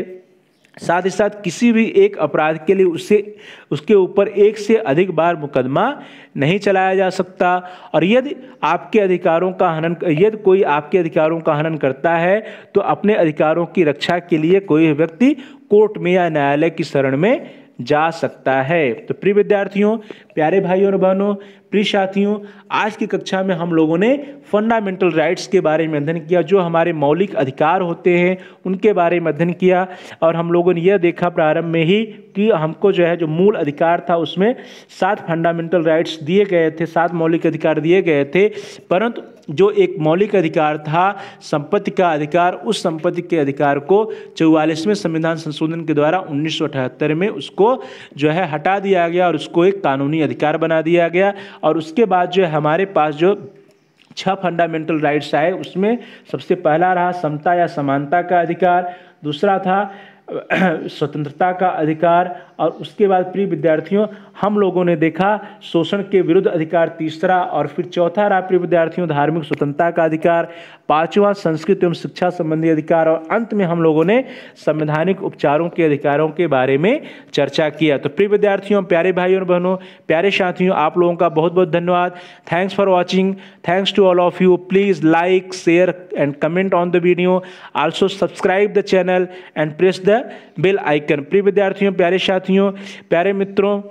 साथ ही साथ किसी भी एक अपराध के लिए उससे उसके ऊपर एक से अधिक बार मुकदमा नहीं चलाया जा सकता और यदि आपके अधिकारों का हनन यदि कोई आपके अधिकारों का हनन करता है तो अपने अधिकारों की रक्षा के लिए कोई व्यक्ति कोर्ट में या न्यायालय की शरण में जा सकता है तो प्रिय विद्यार्थियों प्यारे भाइयों और बहनों प्रिय साथियों आज की कक्षा में हम लोगों ने फंडामेंटल राइट्स के बारे में अध्ययन किया जो हमारे मौलिक अधिकार होते हैं उनके बारे में अध्ययन किया और हम लोगों ने यह देखा प्रारंभ में ही कि हमको जो है जो मूल अधिकार था उसमें सात फंडामेंटल राइट्स दिए गए थे सात मौलिक अधिकार दिए गए थे परंतु जो एक मौलिक अधिकार था संपत्ति का अधिकार उस संपत्ति के अधिकार को चौवालीसवें संविधान संशोधन के द्वारा उन्नीस में उसको जो है हटा दिया गया और उसको एक कानूनी अधिकार बना दिया गया और उसके बाद जो है हमारे पास जो छह फंडामेंटल राइट्स आए उसमें सबसे पहला रहा समता या समानता का अधिकार दूसरा था स्वतंत्रता का अधिकार और उसके बाद प्रिय विद्यार्थियों हम लोगों ने देखा शोषण के विरुद्ध अधिकार तीसरा और फिर चौथा रहा प्रिय विद्यार्थियों धार्मिक स्वतंत्रता का अधिकार पांचवा संस्कृत एवं शिक्षा संबंधी अधिकार और अंत में हम लोगों ने संवैधानिक उपचारों के अधिकारों के बारे में चर्चा किया तो प्रिय विद्यार्थियों प्यारे भाइयों और बहनों प्यारे साथियों आप लोगों का बहुत बहुत धन्यवाद thanks for watching thanks to all of you please like share and comment on the video also subscribe the channel and press the bell icon प्रिय विद्यार्थियों प्यारे साथियों साथियों प्यारे मित्रों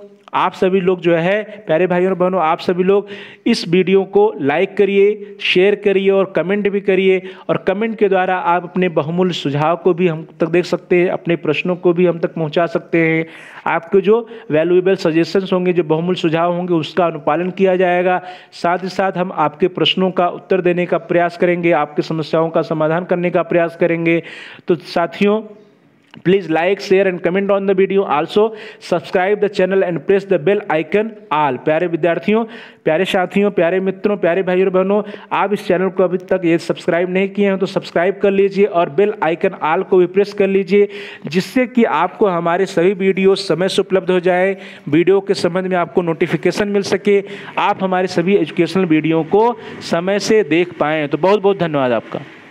आप सभी लोग जो है प्यारे भाइयों और बहनों आप सभी लोग इस वीडियो को लाइक करिए शेयर करिए और कमेंट भी करिए और कमेंट के द्वारा आप अपने बहुमूल्य सुझाव को भी हम तक देख सकते हैं अपने प्रश्नों को भी हम तक पहुंचा सकते हैं आपके जो वैल्यूएबल सजेशंस होंगे जो बहुमूल्य सुझाव होंगे उसका अनुपालन किया जाएगा साथ ही साथ हम आपके प्रश्नों का उत्तर देने का प्रयास करेंगे आपकी समस्याओं का समाधान करने का प्रयास करेंगे तो साथियों please like share and comment on the video also subscribe the channel and press the bell icon all प्यारे विद्यार्थियों प्यारे साथियों प्यारे मित्रों प्यारे भाई और बहनों आप इस चैनल को अभी तक ये सब्सक्राइब नहीं किए हैं तो सब्सक्राइब कर लीजिए और बेल आइकन आल को भी प्रेस कर लीजिए जिससे कि आपको हमारे सभी वीडियो समय से उपलब्ध हो जाए वीडियो के संबंध में आपको नोटिफिकेशन मिल सके आप हमारे सभी एजुकेशनल वीडियो को समय से देख पाएँ तो बहुत बहुत धन्यवाद आपका